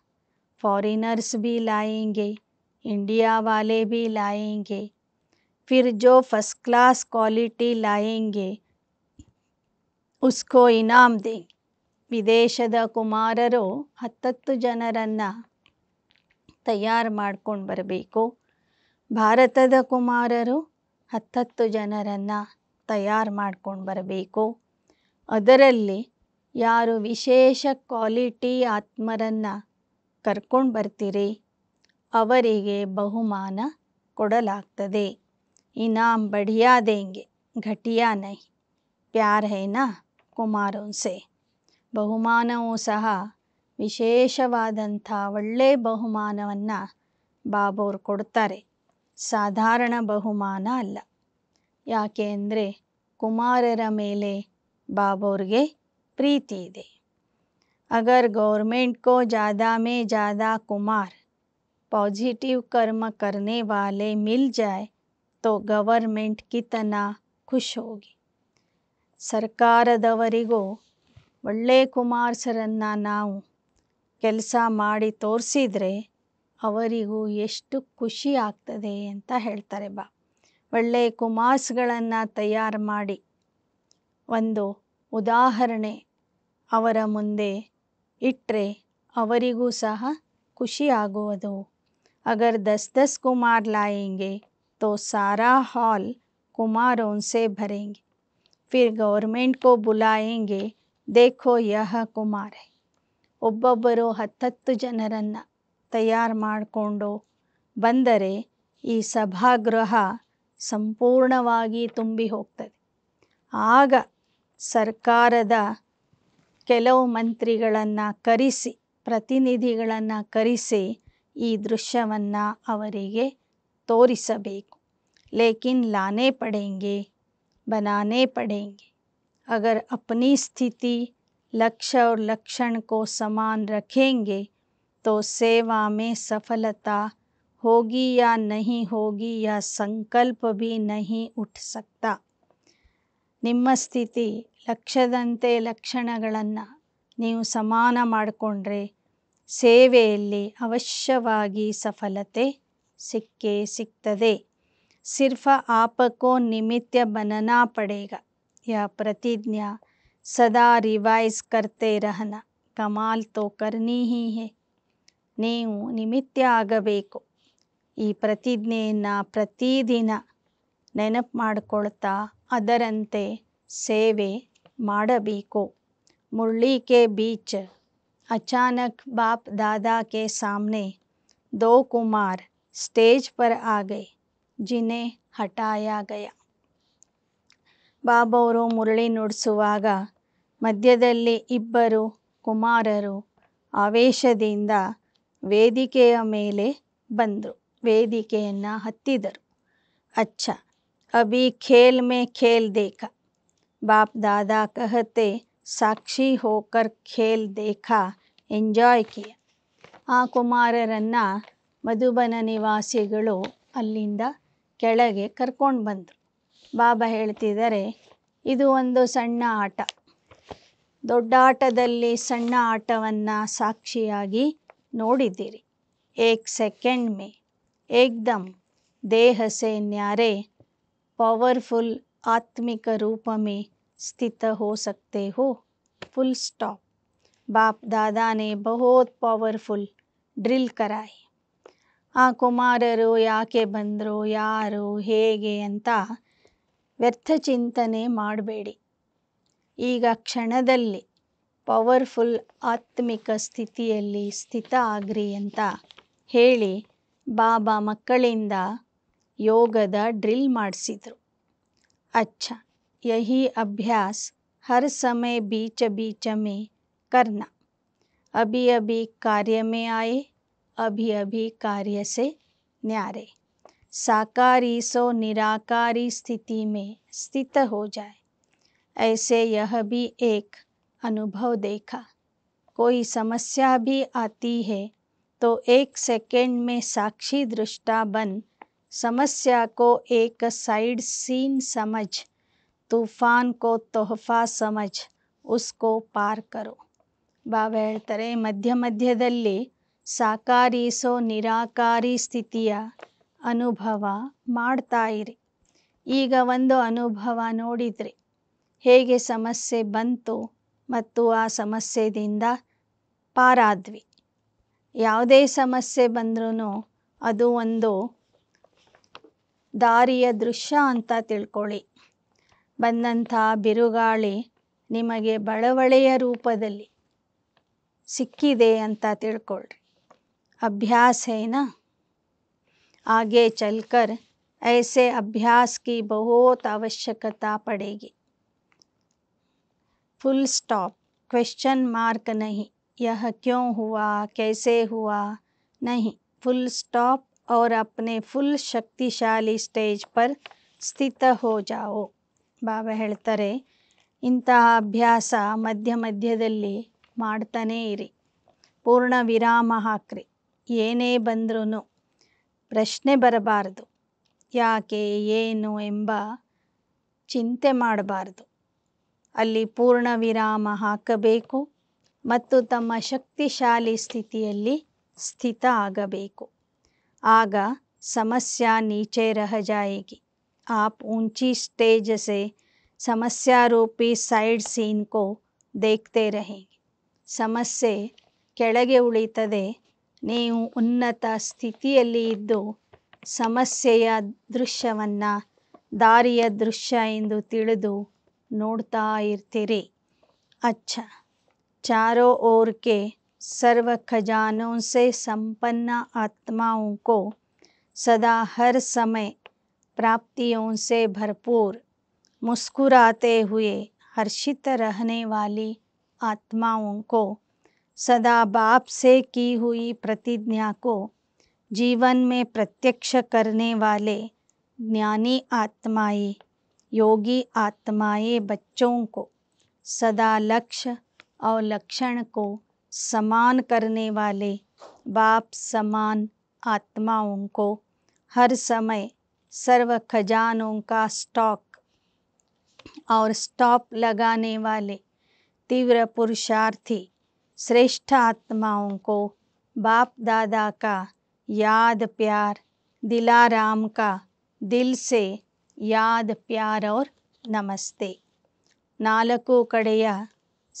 फॉरेनर्स भी लाएंगे इंडिया वाले भी लाएंगे फिर जो फर्स्ट क्लास क्वालिटी लाएंगे उसको इनाम देंगे विदेश ಕುಮಾರರು ಹತ್ತತ್ತು ಜನರನ್ನು ತಯಾರು ಮಾಡ್ಕೊಂಡು भारत ಭಾರತದ हत जनर ತಯಾರು ಮಾಡ್ಕೊಂಡು ಬರಬೇಕು ಅದರಲ್ಲಿ ಯಾರು ವಿಶೇಷ ಕ್ವಾಲಿಟಿ ಆತ್ಮರನ್ನು ಕರ್ಕೊಂಡು ಬರ್ತೀರಿ ಅವರಿಗೆ ಬಹುಮಾನ ಕೊಡಲಾಗ್ತದೆ ಇನಾಮ್ ಬಡಿಯಾ ಘಟಿಯಾ ನೈ ಪ್ಯಾರ್ ಹೈನಾ ಕುಮಾರೋನ್ಸೆ ಬಹುಮಾನವೂ ಸಹ ವಿಶೇಷವಾದಂಥ ಒಳ್ಳೆ ಬಹುಮಾನವನ್ನು ಬಾಬೋರು ಕೊಡ್ತಾರೆ ಸಾಧಾರಣ ಬಹುಮಾನ ಅಲ್ಲ ಯಾಕೆ ಅಂದರೆ ಕುಮಾರರ ಮೇಲೆ ಬಾಬೋರ್ಗೆ ಪ್ರೀತಿ ಇದೆ ಅಗರ್ ಗೌರ್ಮೆಂಟ್ ಕೋ ಜಾದಾ ಮೇ ಜಾದಾ ಕುಮಾರ್ ಪಾಸಿಟಿವ್ ಕರ್ಮ ಕರ್ನೆ ವಾಲೆ मिल जाए तो ಗವರ್ಮೆಂಟ್ कितना ಖುಷ್ ಹೋಗಿ ಸರ್ಕಾರದವರಿಗೂ ಒಳ್ಳೆ ಕುಮಾರ್ ನಾವು ಕೆಲಸ ಮಾಡಿ ತೋರಿಸಿದರೆ ಅವರಿಗೂ ಎಷ್ಟು ಖುಷಿ ಆಗ್ತದೆ ಅಂತ ಹೇಳ್ತಾರೆ ಬಾ ಒಳ್ಳೆಯ ಕುಮಾರ್ಸ್ಗಳನ್ನು ತಯಾರು ಮಾಡಿ ಒಂದು ಉದಾಹರಣೆ ಅವರ ಮುಂದೆ ಇಟ್ಟರೆ ಅವರಿಗೂ ಸಹ ಖುಷಿ ಆಗುವುದು ಅಗರ್ ದಸ್ ದಸ್ ಕುಮಾರ್ ಲಾಯೇಂಗೆ ತೋ ಸಾರಾ ಹಾಲ್ ಕುಮಾರೋನ್ಸೆ ಭರೆಂಗೆ ಫಿರ್ ಗೌರ್ಮೆಂಟ್ ಕೋ ಬುಲಾಯೇಂಗೆ ದೇಖೋ ಯಹ ಕುಮಾರ್ ಒಬ್ಬೊಬ್ಬರು ಹತ್ತತ್ತು ಜನರನ್ನು ತಯಾರು ಮಾಡಿಕೊಂಡು ಬಂದರೆ ಈ ಸಭಾಗೃಹ ಸಂಪೂರ್ಣವಾಗಿ ತುಂಬಿ ಹೋಗ್ತದೆ ಆಗ ಸರ್ಕಾರದ ಕೆಲವು ಮಂತ್ರಿಗಳನ್ನು ಕರೆಸಿ ಪ್ರತಿನಿಧಿಗಳನ್ನು ಕರೆಸಿ ಈ ದೃಶ್ಯವನ್ನು ಅವರಿಗೆ ತೋರಿಸಬೇಕು ಲೇಕಿನ್ ಲಾನೆ ಪಡೆಂಗೆ बनाने पड़ेंगे ಅಗರ್ अपनी ಸ್ಥಿತಿ ಲಕ್ಷ್ಯ और लक्षण को समान रखेंगे तो सेवा में सफलता होगी या नहीं होगी यह संकल्प भी नहीं उठ सकता ನಿಮ್ಮ ಸ್ಥಿತಿ ಲಕ್ಷ್ಯದಂತೆ ಲಕ್ಷಣಗಳನ್ನು ನೀವು ಸಮಾನ ಮಾಡಿಕೊಂಡ್ರೆ ಸೇವೆಯಲ್ಲಿ ಅವಶ್ಯವಾಗಿ ಸಫಲತೆ ಸಿಕ್ಕೇ ಸಿಗ್ತದೆ ಸಿರ್ಫ ಆಪಕೋ ನಿಮಿತ್ಯ ಬನನಾ ಪಡೆಗ ಯಾ ಪ್ರತಿಜ್ಞಾ ಸದಾ ರಿವೈಸ್ ಕರ್ತೆ ರಹನ ಕಮಾಲ್ ತೋ ಕರ್ನಿ ಹಿ ಹೇ ನೀವು ನಿಮಿತ್ಯ ಆಗಬೇಕು ಈ ಪ್ರತಿಜ್ಞೆಯನ್ನು ಪ್ರತಿದಿನ ನೆನಪು ಮಾಡಿಕೊಳ್ತಾ ಅದರಂತೆ ಸೇವೆ ಮಾಡಬೇಕು मुरली ಬೀಚ್ ಅಚಾನಕ್ ಬಾಪ್ ದಾದಾಕೆ दादा के सामने ಸ್ಟೇಜ್ कुमार ಆಗೈ ಜಿನೆ आ ಹಟಾಯ ಗಯ ಬಾಬವರು ಮುರಳಿ ನುಡಿಸುವಾಗ ಮಧ್ಯದಲ್ಲಿ ಇಬ್ಬರು ಕುಮಾರರು ಆವೇಶದಿಂದ ವೇದಿಕೆಯ ಮೇಲೆ ಬಂದರು ವೇದಿಕೆಯನ್ನು ಹತ್ತಿದರು ಅಚ್ಚ ಅಭಿ ಖೇಲ್ ಮೇ ಖೇಲ್ ದೇಖ ಬಾಪ್ ದಾದಾ ಕಹತೆ ಸಾಕ್ಷಿ ಹೋಕರ್ ಖೇಲ್ ದೇಖಾ ಎಂಜಾಯ್ ಕಿಯ ಆ ಕುಮಾರರನ್ನು ಮಧುಬನ ನಿವಾಸಿಗಳು ಅಲ್ಲಿಂದ ಕೆಳಗೆ ಕರ್ಕೊಂಡು ಬಂದರು ಬಾಬಾ ಹೇಳ್ತಿದ್ದಾರೆ ಇದು ಒಂದು ಸಣ್ಣ ಆಟ ದೊಡ್ಡ ಆಟದಲ್ಲಿ ಸಣ್ಣ ಆಟವನ್ನು ಸಾಕ್ಷಿಯಾಗಿ ನೋಡಿದ್ದೀರಿ ಏಕ್ ಸೆಕೆಂಡ್ ಮೇ એકદમ ದೇಹ સે ಪವರ್ಫುಲ್ ಆತ್ಮಿಕ आत्मिक रूप में स्थित हो सकते हो फुल स्टॉप बाप दादा ने बहुत ಪವರ್ಫುಲ್ ಡ್ರಿಲ್ ಕರಾಯಿ ಆ ಕುಮಾರರು ಯಾಕೆ ಬಂದರು ಯಾರು ಹೇಗೆ ಅಂತ ವ್ಯರ್ಥ ಚಿಂತನೆ ಮಾಡಬೇಡಿ ಈಗ ಕ್ಷಣದಲ್ಲಿ ಪವರ್ಫುಲ್ ಆತ್ಮಿಕ ಸ್ಥಿತಿಯಲ್ಲಿ ಸ್ಥಿತ ಆಗ್ರಿ ಅಂತ ಹೇಳಿ बाबा ಮಕ್ಕಳಿಂದ ಯೋಗದ ಡ್ರಿಲ್ अच्छा यही अभ्यास हर समय बीच बीच में करना अभी अभी कार्य में आए अभी अभी कार्य से न्यारे साकारी सो निराकारी स्थिति में स्थित हो जाए ऐसे यह भी एक अनुभव देखा कोई समस्या भी आती है तो एक सेकेंड में साक्षी दृष्टा बन समस्या को एक साइड सीन समझ तूफान को तोहफा समझ उसको ಪಾರ್ ಕರು ಬಾಬಾ ಹೇಳ್ತಾರೆ ಮಧ್ಯ ಮಧ್ಯದಲ್ಲಿ ಸಾಕಾರಿಸೋ ನಿರಾಕಾರಿ ಸ್ಥಿತಿಯ ಅನುಭವ ಮಾಡ್ತಾ ಇರಿ ಈಗ ಒಂದು ಅನುಭವ ನೋಡಿದ್ರಿ ಹೇಗೆ ಸಮಸ್ಯೆ ಬಂತು ಮತ್ತು ಆ ಸಮಸ್ಯೆಯಿಂದ ಪಾರಾದ್ವಿ ಯಾವುದೇ ಸಮಸ್ಯೆ ಬಂದ್ರೂ ಅದು ಒಂದು ದಾರಿಯ ದೃಶ್ಯ ಅಂತ ತಿಳ್ಕೊಳ್ಳಿ ಬಂದಂಥ ಬಿರುಗಾಳಿ ನಿಮಗೆ ಬಳವಳೆಯ ರೂಪದಲ್ಲಿ ಸಿಕ್ಕಿದೆ ಅಂತ ತಿಳ್ಕೊಳ್ಳಿ ಅಭ್ಯಾಸೇನ ಹಾಗೆ ಚಲ್ಕರ್ ಐಸೆ ಅಭ್ಯಾಸ್ ಬಹುತ್ ಅವಶ್ಯಕತಾ ಪಡೆಗೆ ಫುಲ್ ಸ್ಟಾಪ್ ಕ್ವೆಶ್ಚನ್ ಮಾರ್ಕ್ ನಹಿ यह क्यों हुआ कैसे हुआ नहीं फुल स्टॉप और अपने ಫುಲ್ ಶಕ್ತಿಶಾಲಿ ಸ್ಟೇಜ್ ಪರ್ ಸ್ಥಿತ ಹೋ ಜಾವೋ ಬಾಬಾ ಹೇಳ್ತಾರೆ ಇಂತಹ ಅಭ್ಯಾಸ ಮಧ್ಯ ಮಧ್ಯದಲ್ಲಿ ಮಾಡ್ತಾನೇ ಇರಿ ಪೂರ್ಣ ವಿರಾಮ ಹಾಕ್ರಿ ಏನೇ ಬಂದ್ರೂ ಪ್ರಶ್ನೆ ಬರಬಾರ್ದು ಯಾಕೆ ಏನು ಎಂಬ ಚಿಂತೆ ಮಾಡಬಾರ್ದು ಅಲ್ಲಿ ಪೂರ್ಣ ವಿರಾಮ ಹಾಕಬೇಕು ಮತ್ತು ತಮ್ಮ ಶಕ್ತಿಶಾಲಿ ಸ್ಥಿತಿಯಲ್ಲಿ ಸ್ಥಿತ ಆಗಬೇಕು ಆಗ ಸಮಸ್ಯೆ ನೀಚೆ ರಹಜಾಯಿಗೆ ಆಪ್ ಉಂಚಿ ಸ್ಟೇಜ್ स्टेज ಸಮಸ್ಯಾರೂಪಿ ಸೈಡ್ ಸೈಡ್ साइड सीन ಸಮಸ್ಯೆ ಕೆಳಗೆ ಉಳಿತದೆ ನೀವು ಉನ್ನತ ಸ್ಥಿತಿಯಲ್ಲಿ ಇದ್ದು ಸಮಸ್ಯೆಯ ದೃಶ್ಯವನ್ನು ದಾರಿಯ ದೃಶ್ಯ ಎಂದು ತಿಳಿದು ನೋಡ್ತಾ ಇರ್ತೀರಿ ಅಚ್ಚ चारों ओर के सर्व खजानों से संपन्न आत्माओं को सदा हर समय प्राप्तियों से भरपूर मुस्कुराते हुए हर्षित रहने वाली आत्माओं को सदा बाप से की हुई प्रतिज्ञा को जीवन में प्रत्यक्ष करने वाले ज्ञानी आत्माएं योगी आत्माएं बच्चों को सदा लक्ष्य और लक्षण को समान करने वाले बाप समान आत्माओं को हर समय सर्व खजानों का स्टॉक और स्टॉप लगाने वाले तीव्र पुरुषार्थी श्रेष्ठ आत्माओं को बाप दादा का याद प्यार दिलाराम का दिल से याद प्यार और नमस्ते नालको कड़िया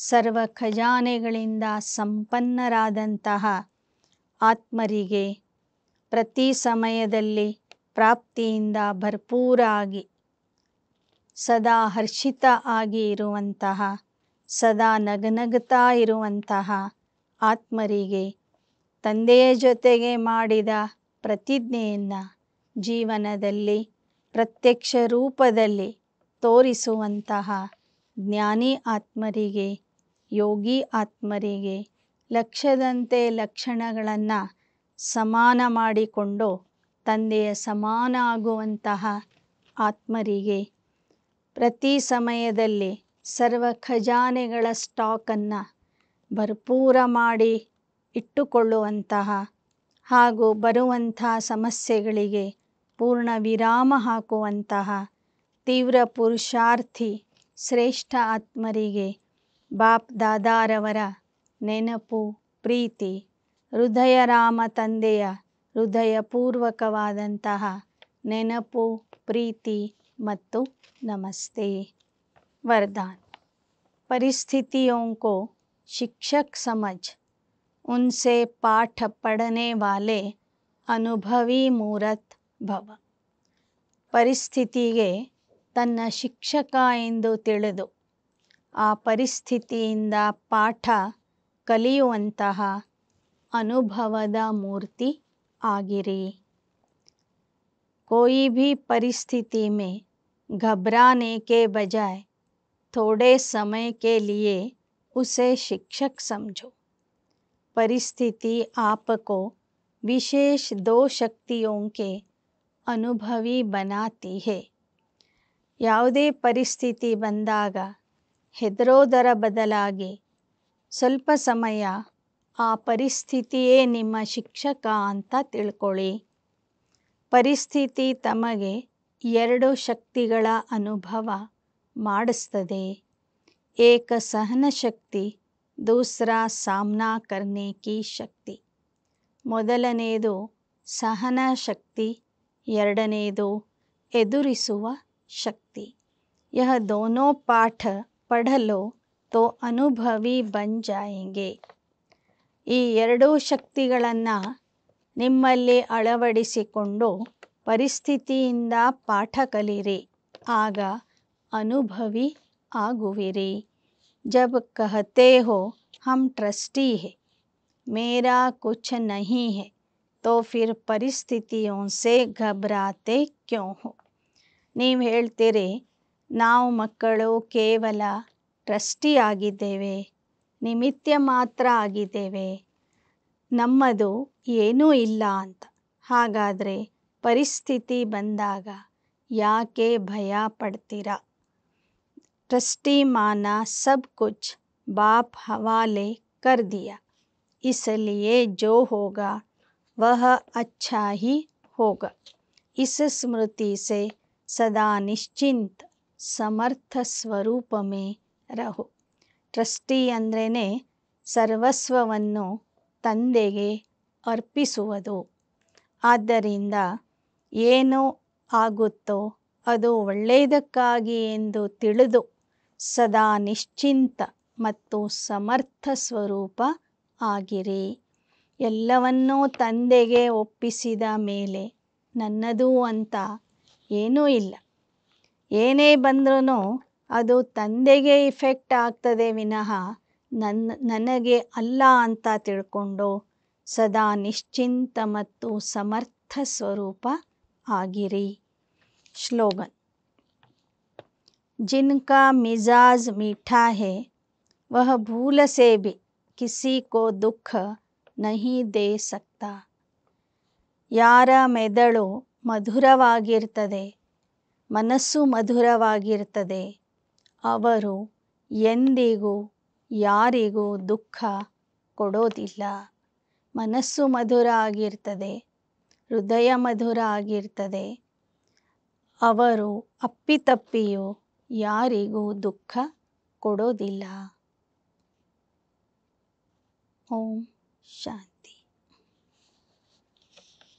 ಸರ್ವ ಖಜಾನೆಗಳಿಂದ ಸಂಪನ್ನರಾದಂತಹ ಆತ್ಮರಿಗೆ ಪ್ರತಿ ಸಮಯದಲ್ಲಿ ಪ್ರಾಪ್ತಿಯಿಂದ ಭರ್ಪೂರಾಗಿ ಸದಾ ಹರ್ಷಿತ ಆಗಿ ಇರುವಂತಹ ಸದಾ ನಗನಗುತ್ತಾ ಇರುವಂತಹ ಆತ್ಮರಿಗೆ ತಂದೆಯ ಜೊತೆಗೆ ಮಾಡಿದ ಪ್ರತಿಜ್ಞೆಯನ್ನು ಜೀವನದಲ್ಲಿ ಪ್ರತ್ಯಕ್ಷ ರೂಪದಲ್ಲಿ ತೋರಿಸುವಂತಹ ಜ್ಞಾನಿ ಆತ್ಮರಿಗೆ ಯೋಗಿ ಆತ್ಮರಿಗೆ ಲಕ್ಷದಂತೆ ಲಕ್ಷಣಗಳನ್ನು ಸಮಾನ ಮಾಡಿಕೊಂಡು ತಂದೆಯ ಸಮಾನ ಆಗುವಂತಹ ಆತ್ಮರಿಗೆ ಪ್ರತಿ ಸಮಯದಲ್ಲಿ ಸರ್ವ ಖಜಾನೆಗಳ ಸ್ಟಾಕನ್ನು ಭರ್ಪೂರ ಮಾಡಿ ಇಟ್ಟುಕೊಳ್ಳುವಂತಹ ಹಾಗೂ ಬರುವಂತಹ ಸಮಸ್ಯೆಗಳಿಗೆ ಪೂರ್ಣ ವಿರಾಮ ಹಾಕುವಂತಹ ತೀವ್ರ ಪುರುಷಾರ್ಥಿ ಶ್ರೇಷ್ಠ ಆತ್ಮರಿಗೆ ಬಾಪ್ ದಾದಾರವರ ನೆನಪು ಪ್ರೀತಿ ಹೃದಯರಾಮ ತಂದೆಯ ಹೃದಯಪೂರ್ವಕವಾದಂತಹ ನೆನಪು ಪ್ರೀತಿ ಮತ್ತು ನಮಸ್ತೆ ವರದಾನ್ ಪರಿಸ್ಥಿತಿಯೋಂಕೋ ಶಿಕ್ಷಕ್ ಸಮಜ್ ಉನ್ಸೆ ಪಾಠ ಪಡನೆ ವಾಲೆ ಅನುಭವಿ ಮೂರತ್ ಭವ ಪರಿಸ್ಥಿತಿಗೆ ತನ್ನ ಶಿಕ್ಷಕ ಎಂದು ತಿಳಿದು आ परिस्थिति인다 పాఠ కలియువంతహ అనుభవదୂర్తి આગిరే કોઈ ભી પરિસ્થિતિ મે ગભરાને કે બજાય થોડે સમય કે લિયે ઉસે શિક્ષક સમજો પરિસ્થિતિ આપકો વિશેષ દો શક્તિઓં કે અનુભવી બનાતી હૈ યાઉદે પરિસ્થિતિ બંદાગા ಹೆದರೋದರ ಬದಲಾಗಿ ಸ್ವಲ್ಪ ಸಮಯ ಆ ಪರಿಸ್ಥಿತಿಯೇ ನಿಮ್ಮ ಶಿಕ್ಷಕ ಅಂತ ತಿಳ್ಕೊಳ್ಳಿ ಪರಿಸ್ಥಿತಿ ತಮಗೆ ಎರಡು ಶಕ್ತಿಗಳ ಅನುಭವ ಮಾಡಿಸ್ತದೆ ಏಕ ಸಹನ ಶಕ್ತಿ ದೂಸರ ಸಾಮ್ನಾ ಕರ್ನೇಕಿ ಶಕ್ತಿ ಮೊದಲನೆಯದು ಸಹನ ಶಕ್ತಿ ಎರಡನೆಯದು ಎದುರಿಸುವ ಶಕ್ತಿ ಯಹ ದೋನೋ ಪಾಠ ಪಢ ಲೋ तो ಅನುಭವಿ ಬನ್ ಜಾಯೇಂಗೆ ಈ ಎರಡೂ ಶಕ್ತಿಗಳನ್ನು ನಿಮ್ಮಲ್ಲಿ ಅಳವಡಿಸಿಕೊಂಡು ಪರಿಸ್ಥಿತಿಯಿಂದ ಪಾಠ ಕಲಿರಿ ಆಗ ಅನುಭವಿ ಆಗುವಿರಿ ಜಬ್ ಕಹತೆ ಹೋ ಹಮ್ ಟ್ರಸ್ಟಿ ಹೇ ಮೇರಾ ಕುಚ್ ನಹಿ ಹೇ ತೋ ಫಿರ್ ಪರಿಸ್ಥಿತಿಯೋನ್ ಸೆ ಘಬರಾತೆ ಕ್ಯೋ ಹೋ ನೀವು ಹೇಳ್ತೀರಿ ನಾವು ಮಕ್ಕಳು ಕೇವಲ ಟ್ರಸ್ಟಿ ಆಗಿದ್ದೇವೆ ನಿಮಿತ್ಯ ಮಾತ್ರ ಆಗಿದ್ದೇವೆ ನಮ್ಮದು ಏನೂ ಇಲ್ಲ ಅಂತ ಹಾಗಾದರೆ ಪರಿಸ್ಥಿತಿ ಬಂದಾಗ ಯಾಕೆ ಭಯ ಪಡ್ತೀರಾ ಟ್ರಸ್ಟಿ ಮಾನ ಸಬ್ ಕುಚ್ ಬಾಪ್ ಹವಾಲೆ ಕರ್ ಇಸಲಿಯೇ इसलिए जो होगा वह अच्छा ही होगा इस स्मृति से सदा ಸಮರ್ಥ ಸ್ವರೂಪಮೇ ರಹು ಟ್ರಸ್ಟಿ ಅಂದ್ರೇ ಸರ್ವಸ್ವವನ್ನು ತಂದೆಗೆ ಅರ್ಪಿಸುವುದು ಆದ್ದರಿಂದ ಏನು ಆಗುತ್ತೋ ಅದು ಒಳ್ಳೆಯದಕ್ಕಾಗಿ ಎಂದು ತಿಳಿದು ಸದಾ ನಿಶ್ಚಿಂತ ಮತ್ತು ಸಮರ್ಥ ಸ್ವರೂಪ ಆಗಿರಿ ಎಲ್ಲವನ್ನೂ ತಂದೆಗೆ ಒಪ್ಪಿಸಿದ ಮೇಲೆ ನನ್ನದು ಅಂತ ಏನೂ ಇಲ್ಲ ಏನೇ ಬಂದ್ರೂ ಅದು ತಂದೆಗೆ ಇಫೆಕ್ಟ್ ಆಗ್ತದೆ ವಿನಃ ನನ್ನ ನನಗೆ ಅಲ್ಲ ಅಂತ ತಿಳ್ಕೊಂಡು ಸದಾ ನಿಶ್ಚಿಂತ ಮತ್ತು ಸಮರ್ಥ ಸ್ವರೂಪ ಆಗಿರಿ ಶ್ಲೋಗನ್ ಜಿನ್ಕಾ मिजाज ಮೀಠಾ ಹೇ ವಹ ಭೂಲ ಸೇಬಿ ಕಿಸಿ ಕೋ ದುಃಖ दुख ದೇ दे ಯಾರ ಮೆದಳು ಮಧುರವಾಗಿರ್ತದೆ ಮನಸ್ಸು ಮಧುರವಾಗಿರ್ತದೆ ಅವರು ಎಂದಿಗೂ ಯಾರಿಗೂ ದುಃಖ ಕೊಡೋದಿಲ್ಲ ಮನಸ್ಸು ಮಧುರ ಆಗಿರ್ತದೆ ಹೃದಯ ಮಧುರ ಆಗಿರ್ತದೆ ಅವರು ಅಪ್ಪಿತಪ್ಪಿಯು ಯಾರಿಗೂ ದುಃಖ ಕೊಡೋದಿಲ್ಲ ಓಂ ಶಾಂತಿ